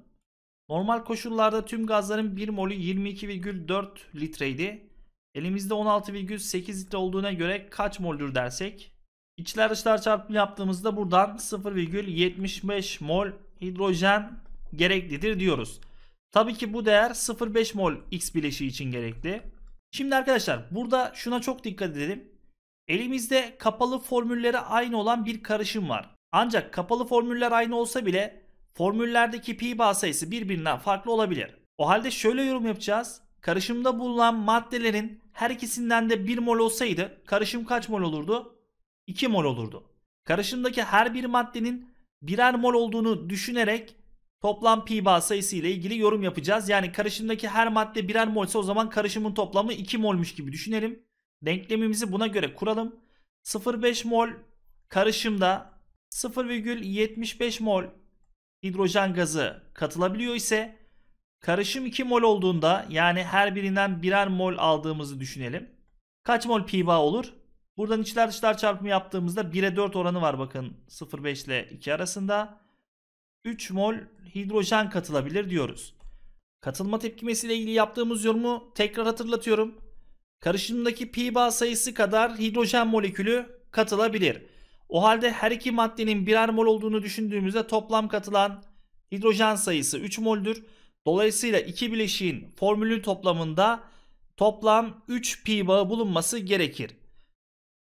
Normal koşullarda tüm gazların 1 molü 22,4 litreydi. Elimizde 16,8 litre olduğuna göre kaç moldür dersek? İçler dışlar çarpımı yaptığımızda buradan 0,75 mol hidrojen gereklidir diyoruz. Tabii ki bu değer 0,5 mol X bileşiği için gerekli. Şimdi arkadaşlar burada şuna çok dikkat edelim. Elimizde kapalı formüllere aynı olan bir karışım var. Ancak kapalı formüller aynı olsa bile formüllerdeki pi bağ sayısı birbirinden farklı olabilir. O halde şöyle yorum yapacağız. Karışımda bulunan maddelerin her ikisinden de 1 mol olsaydı karışım kaç mol olurdu? 2 mol olurdu. Karışımdaki her bir maddenin birer mol olduğunu düşünerek toplam pi bağ sayısı ile ilgili yorum yapacağız. Yani karışımdaki her madde birer mol ise o zaman karışımın toplamı 2 molmuş gibi düşünelim. Denklemimizi buna göre kuralım. 0,5 mol karışımda 0,75 mol hidrojen gazı katılabiliyor ise karışım 2 mol olduğunda yani her birinden birer mol aldığımızı düşünelim. Kaç mol pi olur? Buradan içler dışlar çarpımı yaptığımızda 1'e 4 oranı var bakın 0,5 ile 2 arasında. 3 mol hidrojen katılabilir diyoruz. Katılma tepkimesi ile ilgili yaptığımız yorumu tekrar hatırlatıyorum. Karışımdaki pi sayısı kadar hidrojen molekülü katılabilir. O halde her iki maddenin birer mol olduğunu düşündüğümüzde toplam katılan hidrojen sayısı 3 moldür. Dolayısıyla iki bileşiğin formülü toplamında toplam 3 pi bağı bulunması gerekir.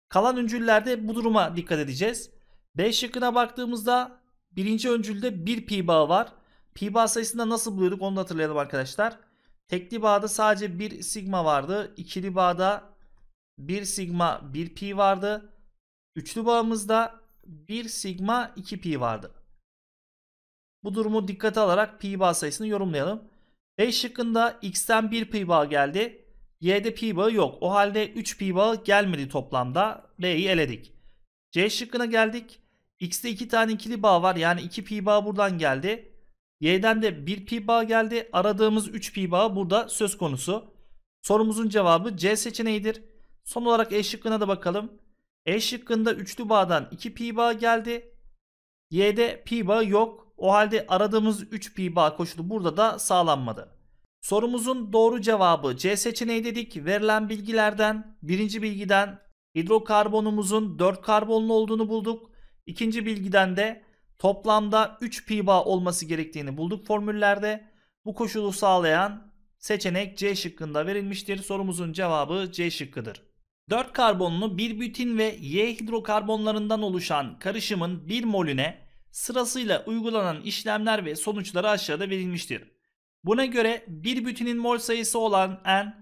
Kalan öncüllerde bu duruma dikkat edeceğiz. B şıkkına baktığımızda birinci öncülde 1 pi bağı var. Pi bağ sayısını nasıl buluyorduk onu da hatırlayalım arkadaşlar. Tekli bağda sadece 1 sigma vardı. İkili bağda 1 sigma 1 pi vardı. Üçlü bağımızda 1 sigma 2 pi vardı. Bu durumu dikkate alarak pi bağ sayısını yorumlayalım. B şıkkında x'ten 1 pi bağ geldi. y'de pi bağı yok. O halde 3 pi bağı gelmedi toplamda. B'yi eledik. C şıkkına geldik. X'te 2 tane ikili bağ var. Yani 2 pi bağ buradan geldi. Y'den de 1 pi bağ geldi. Aradığımız 3 pi bağ burada söz konusu. Sorumuzun cevabı C seçeneğidir. Son olarak E şıkkına da bakalım. E şıkkında üçlü bağdan 2 pi bağ geldi. Y'de pi bağı yok. O halde aradığımız 3 pi bağ koşulu burada da sağlanmadı. Sorumuzun doğru cevabı C seçeneği dedik. Verilen bilgilerden birinci bilgiden hidrokarbonumuzun 4 karbonlu olduğunu bulduk. İkinci bilgiden de toplamda 3 pi bağ olması gerektiğini bulduk formüllerde. Bu koşulu sağlayan seçenek C şıkkında verilmiştir. Sorumuzun cevabı C şıkkıdır. 4 karbonlu bir bütin ve Y hidrokarbonlarından oluşan karışımın bir molüne sırasıyla uygulanan işlemler ve sonuçları aşağıda verilmiştir. Buna göre bir bütinin mol sayısı olan N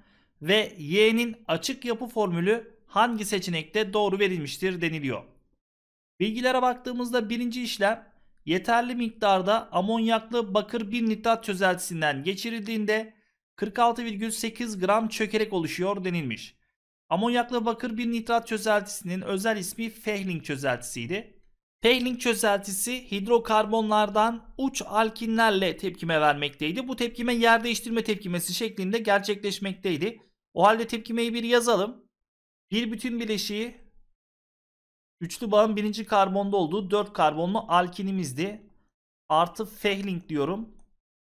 ve Y'nin açık yapı formülü hangi seçenekte doğru verilmiştir deniliyor. Bilgilere baktığımızda birinci işlem yeterli miktarda amonyaklı bakır bir nitrat çözeltisinden geçirildiğinde 46,8 gram çökerek oluşuyor denilmiş. Amonyaklı bakır bir nitrat çözeltisinin özel ismi Fehling çözeltisiydi. Fehling çözeltisi hidrokarbonlardan uç alkinlerle tepkime vermekteydi. Bu tepkime yer değiştirme tepkimesi şeklinde gerçekleşmekteydi. O halde tepkimeyi bir yazalım. Bir bütün bileşiği üçlü bağın birinci karbonda olduğu dört karbonlu alkinimizdi. Artı Fehling diyorum.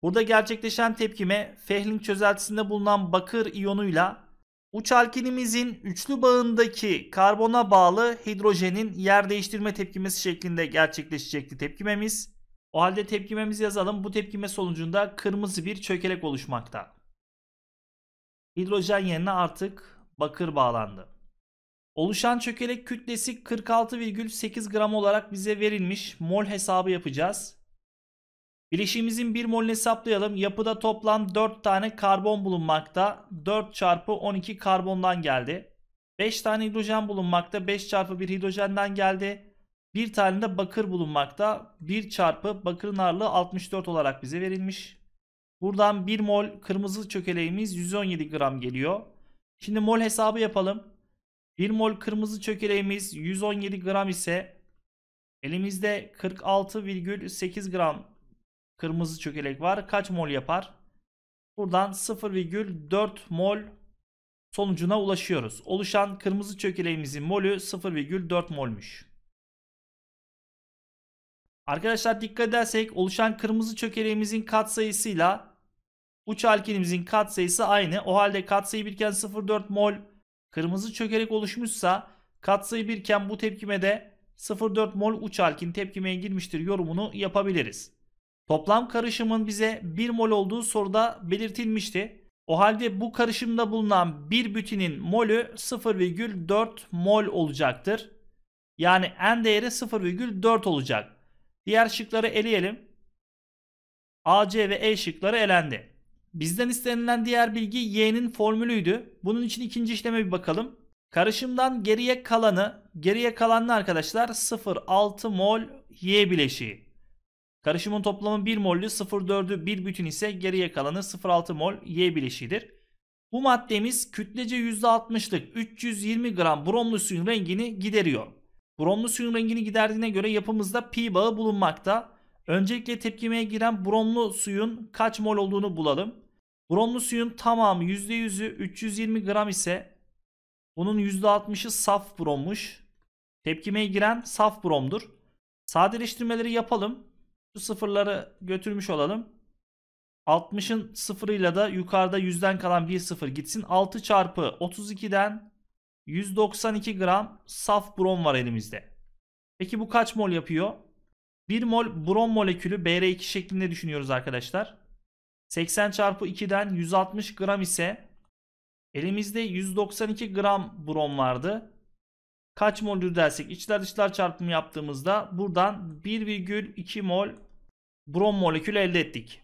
Burada gerçekleşen tepkime Fehling çözeltisinde bulunan bakır iyonuyla Uç alkinimizin üçlü bağındaki karbona bağlı hidrojenin yer değiştirme tepkimesi şeklinde gerçekleşecekti tepkimemiz. O halde tepkimemizi yazalım. Bu tepkime sonucunda kırmızı bir çökelek oluşmakta. Hidrojen yerine artık bakır bağlandı. Oluşan çökelek kütlesi 46,8 gram olarak bize verilmiş. Mol hesabı yapacağız. Bileşiğimizin bir molünü hesaplayalım. Yapıda toplam 4 tane karbon bulunmakta. 4 çarpı 12 karbondan geldi. 5 tane hidrojen bulunmakta. 5 çarpı 1 hidrojenden geldi. Bir tane de bakır bulunmakta. 1 çarpı bakırın ağırlığı 64 olarak bize verilmiş. Buradan 1 mol kırmızı çökeleğimiz 117 gram geliyor. Şimdi mol hesabı yapalım. 1 mol kırmızı çökeleğimiz 117 gram ise elimizde 46,8 gram Kırmızı çökelek var. Kaç mol yapar? Buradan 0,4 mol sonucuna ulaşıyoruz. Oluşan kırmızı çökeleğimizin molü 0,4 molmüş. Arkadaşlar dikkat edersek oluşan kırmızı çökeleğimizin katsayısıyla uç alkenimizin katsayısı aynı. O halde katsayı birken 0,4 mol kırmızı çökelek oluşmuşsa katsayı birken bu tepkime de 0,4 mol uç alkin tepkimeye girmiştir yorumunu yapabiliriz. Toplam karışımın bize 1 mol olduğu soruda belirtilmişti. O halde bu karışımda bulunan bir bütinin molü 0,4 mol olacaktır. Yani n değeri 0,4 olacak. Diğer şıkları eleyelim. A, C ve E şıkları elendi. Bizden istenilen diğer bilgi Y'nin formülüydü. Bunun için ikinci işleme bir bakalım. Karışımdan geriye kalanı, geriye kalan ne arkadaşlar 0,6 mol Y bileşiği. Karışımın toplamı 1 mollü 0,4'ü 1 bütün ise geriye kalanı 0,6 mol Y bileşiğidir. Bu maddemiz kütlece %60'lık 320 gram bromlu suyun rengini gideriyor. Bromlu suyun rengini giderdiğine göre yapımızda pi bağı bulunmakta. Öncelikle tepkimeye giren bromlu suyun kaç mol olduğunu bulalım. Bromlu suyun tamamı %100'ü 320 gram ise bunun %60'ı saf brommuş. Tepkimeye giren saf bromdur. Sadeleştirmeleri yapalım. Şu sıfırları götürmüş olalım. 60'ın sıfırıyla da yukarıda yüzden kalan bir sıfır gitsin. 6 çarpı 32'den 192 gram saf brom var elimizde. Peki bu kaç mol yapıyor? 1 mol brom molekülü Br2 şeklinde düşünüyoruz arkadaşlar. 80 çarpı 2'den 160 gram ise elimizde 192 gram brom vardı. Kaç moldür dersek içler dışlar çarpımı yaptığımızda buradan 1,2 mol brom molekülü elde ettik.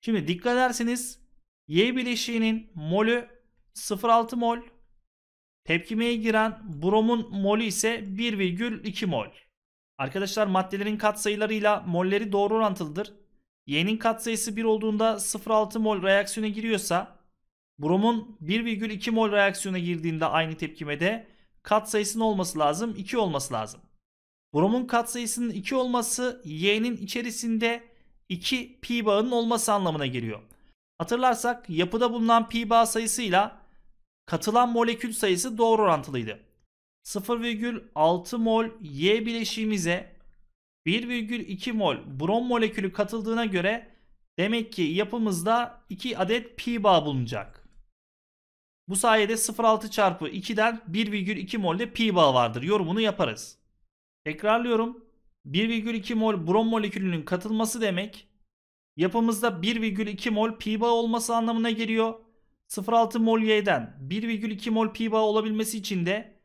Şimdi dikkat ederseniz Y bileşiğinin molü 0,6 mol. Tepkimeye giren bromun molü ise 1,2 mol. Arkadaşlar maddelerin katsayılarıyla molleri doğru orantılıdır. Y'nin katsayısı 1 olduğunda 0,6 mol reaksiyona giriyorsa bromun 1,2 mol reaksiyona girdiğinde aynı tepkimede katsayısının olması lazım? 2 olması lazım. Bromun katsayısının 2 olması y'nin içerisinde 2 pi bağının olması anlamına geliyor. Hatırlarsak yapıda bulunan pi bağ sayısıyla katılan molekül sayısı doğru orantılıydı. 0,6 mol Y bileşiğimize 1,2 mol brom molekülü katıldığına göre demek ki yapımızda 2 adet pi bağ bulunacak. Bu sayede 0.6 çarpı 2'den 1,2 molde pi bağı vardır. Yorumunu yaparız. Tekrarlıyorum. 1,2 mol brom molekülünün katılması demek yapımızda 1,2 mol pi bağı olması anlamına geliyor. 0,6 mol y'den 1,2 mol pi bağı olabilmesi için de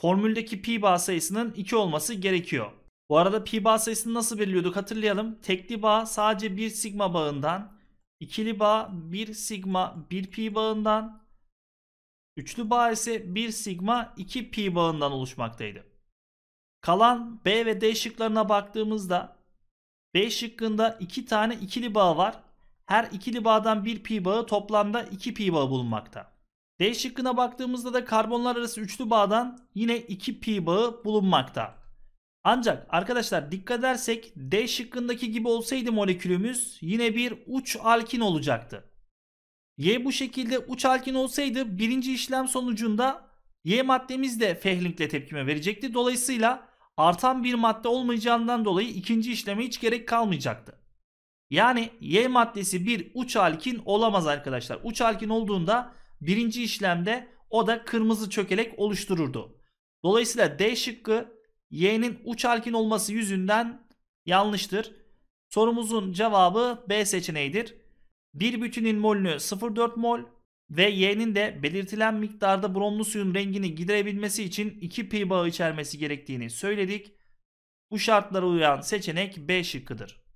formüldeki pi bağ sayısının 2 olması gerekiyor. Bu arada pi bağ sayısını nasıl belirliyorduk hatırlayalım. Tekli bağ sadece 1 sigma bağından, ikili bağ 1 sigma 1 pi bağından, Üçlü bağ ise 1 sigma 2 pi bağından oluşmaktaydı. Kalan B ve D şıklarına baktığımızda B şıkkında 2 tane ikili bağ var. Her ikili bağdan 1 pi bağı toplamda 2 pi bağı bulunmakta. D şıkkına baktığımızda da karbonlar arası üçlü bağdan yine 2 pi bağı bulunmakta. Ancak arkadaşlar dikkat edersek D şıkkındaki gibi olsaydı molekülümüz yine bir uç alkin olacaktı. Y bu şekilde uç alkin olsaydı birinci işlem sonucunda Y maddemiz de Fehlink'le tepkime verecekti. Dolayısıyla artan bir madde olmayacağından dolayı ikinci işleme hiç gerek kalmayacaktı. Yani Y maddesi bir uç alkin olamaz arkadaşlar. Uç alkin olduğunda birinci işlemde o da kırmızı çökelek oluştururdu. Dolayısıyla D şıkkı Y'nin uç alkin olması yüzünden yanlıştır. Sorumuzun cevabı B seçeneğidir. Bir bütünün molünü 0,4 mol ve Y'nin de belirtilen miktarda bromlu suyun rengini giderebilmesi için 2 pi bağı içermesi gerektiğini söyledik. Bu şartlara uyan seçenek B şıkkıdır.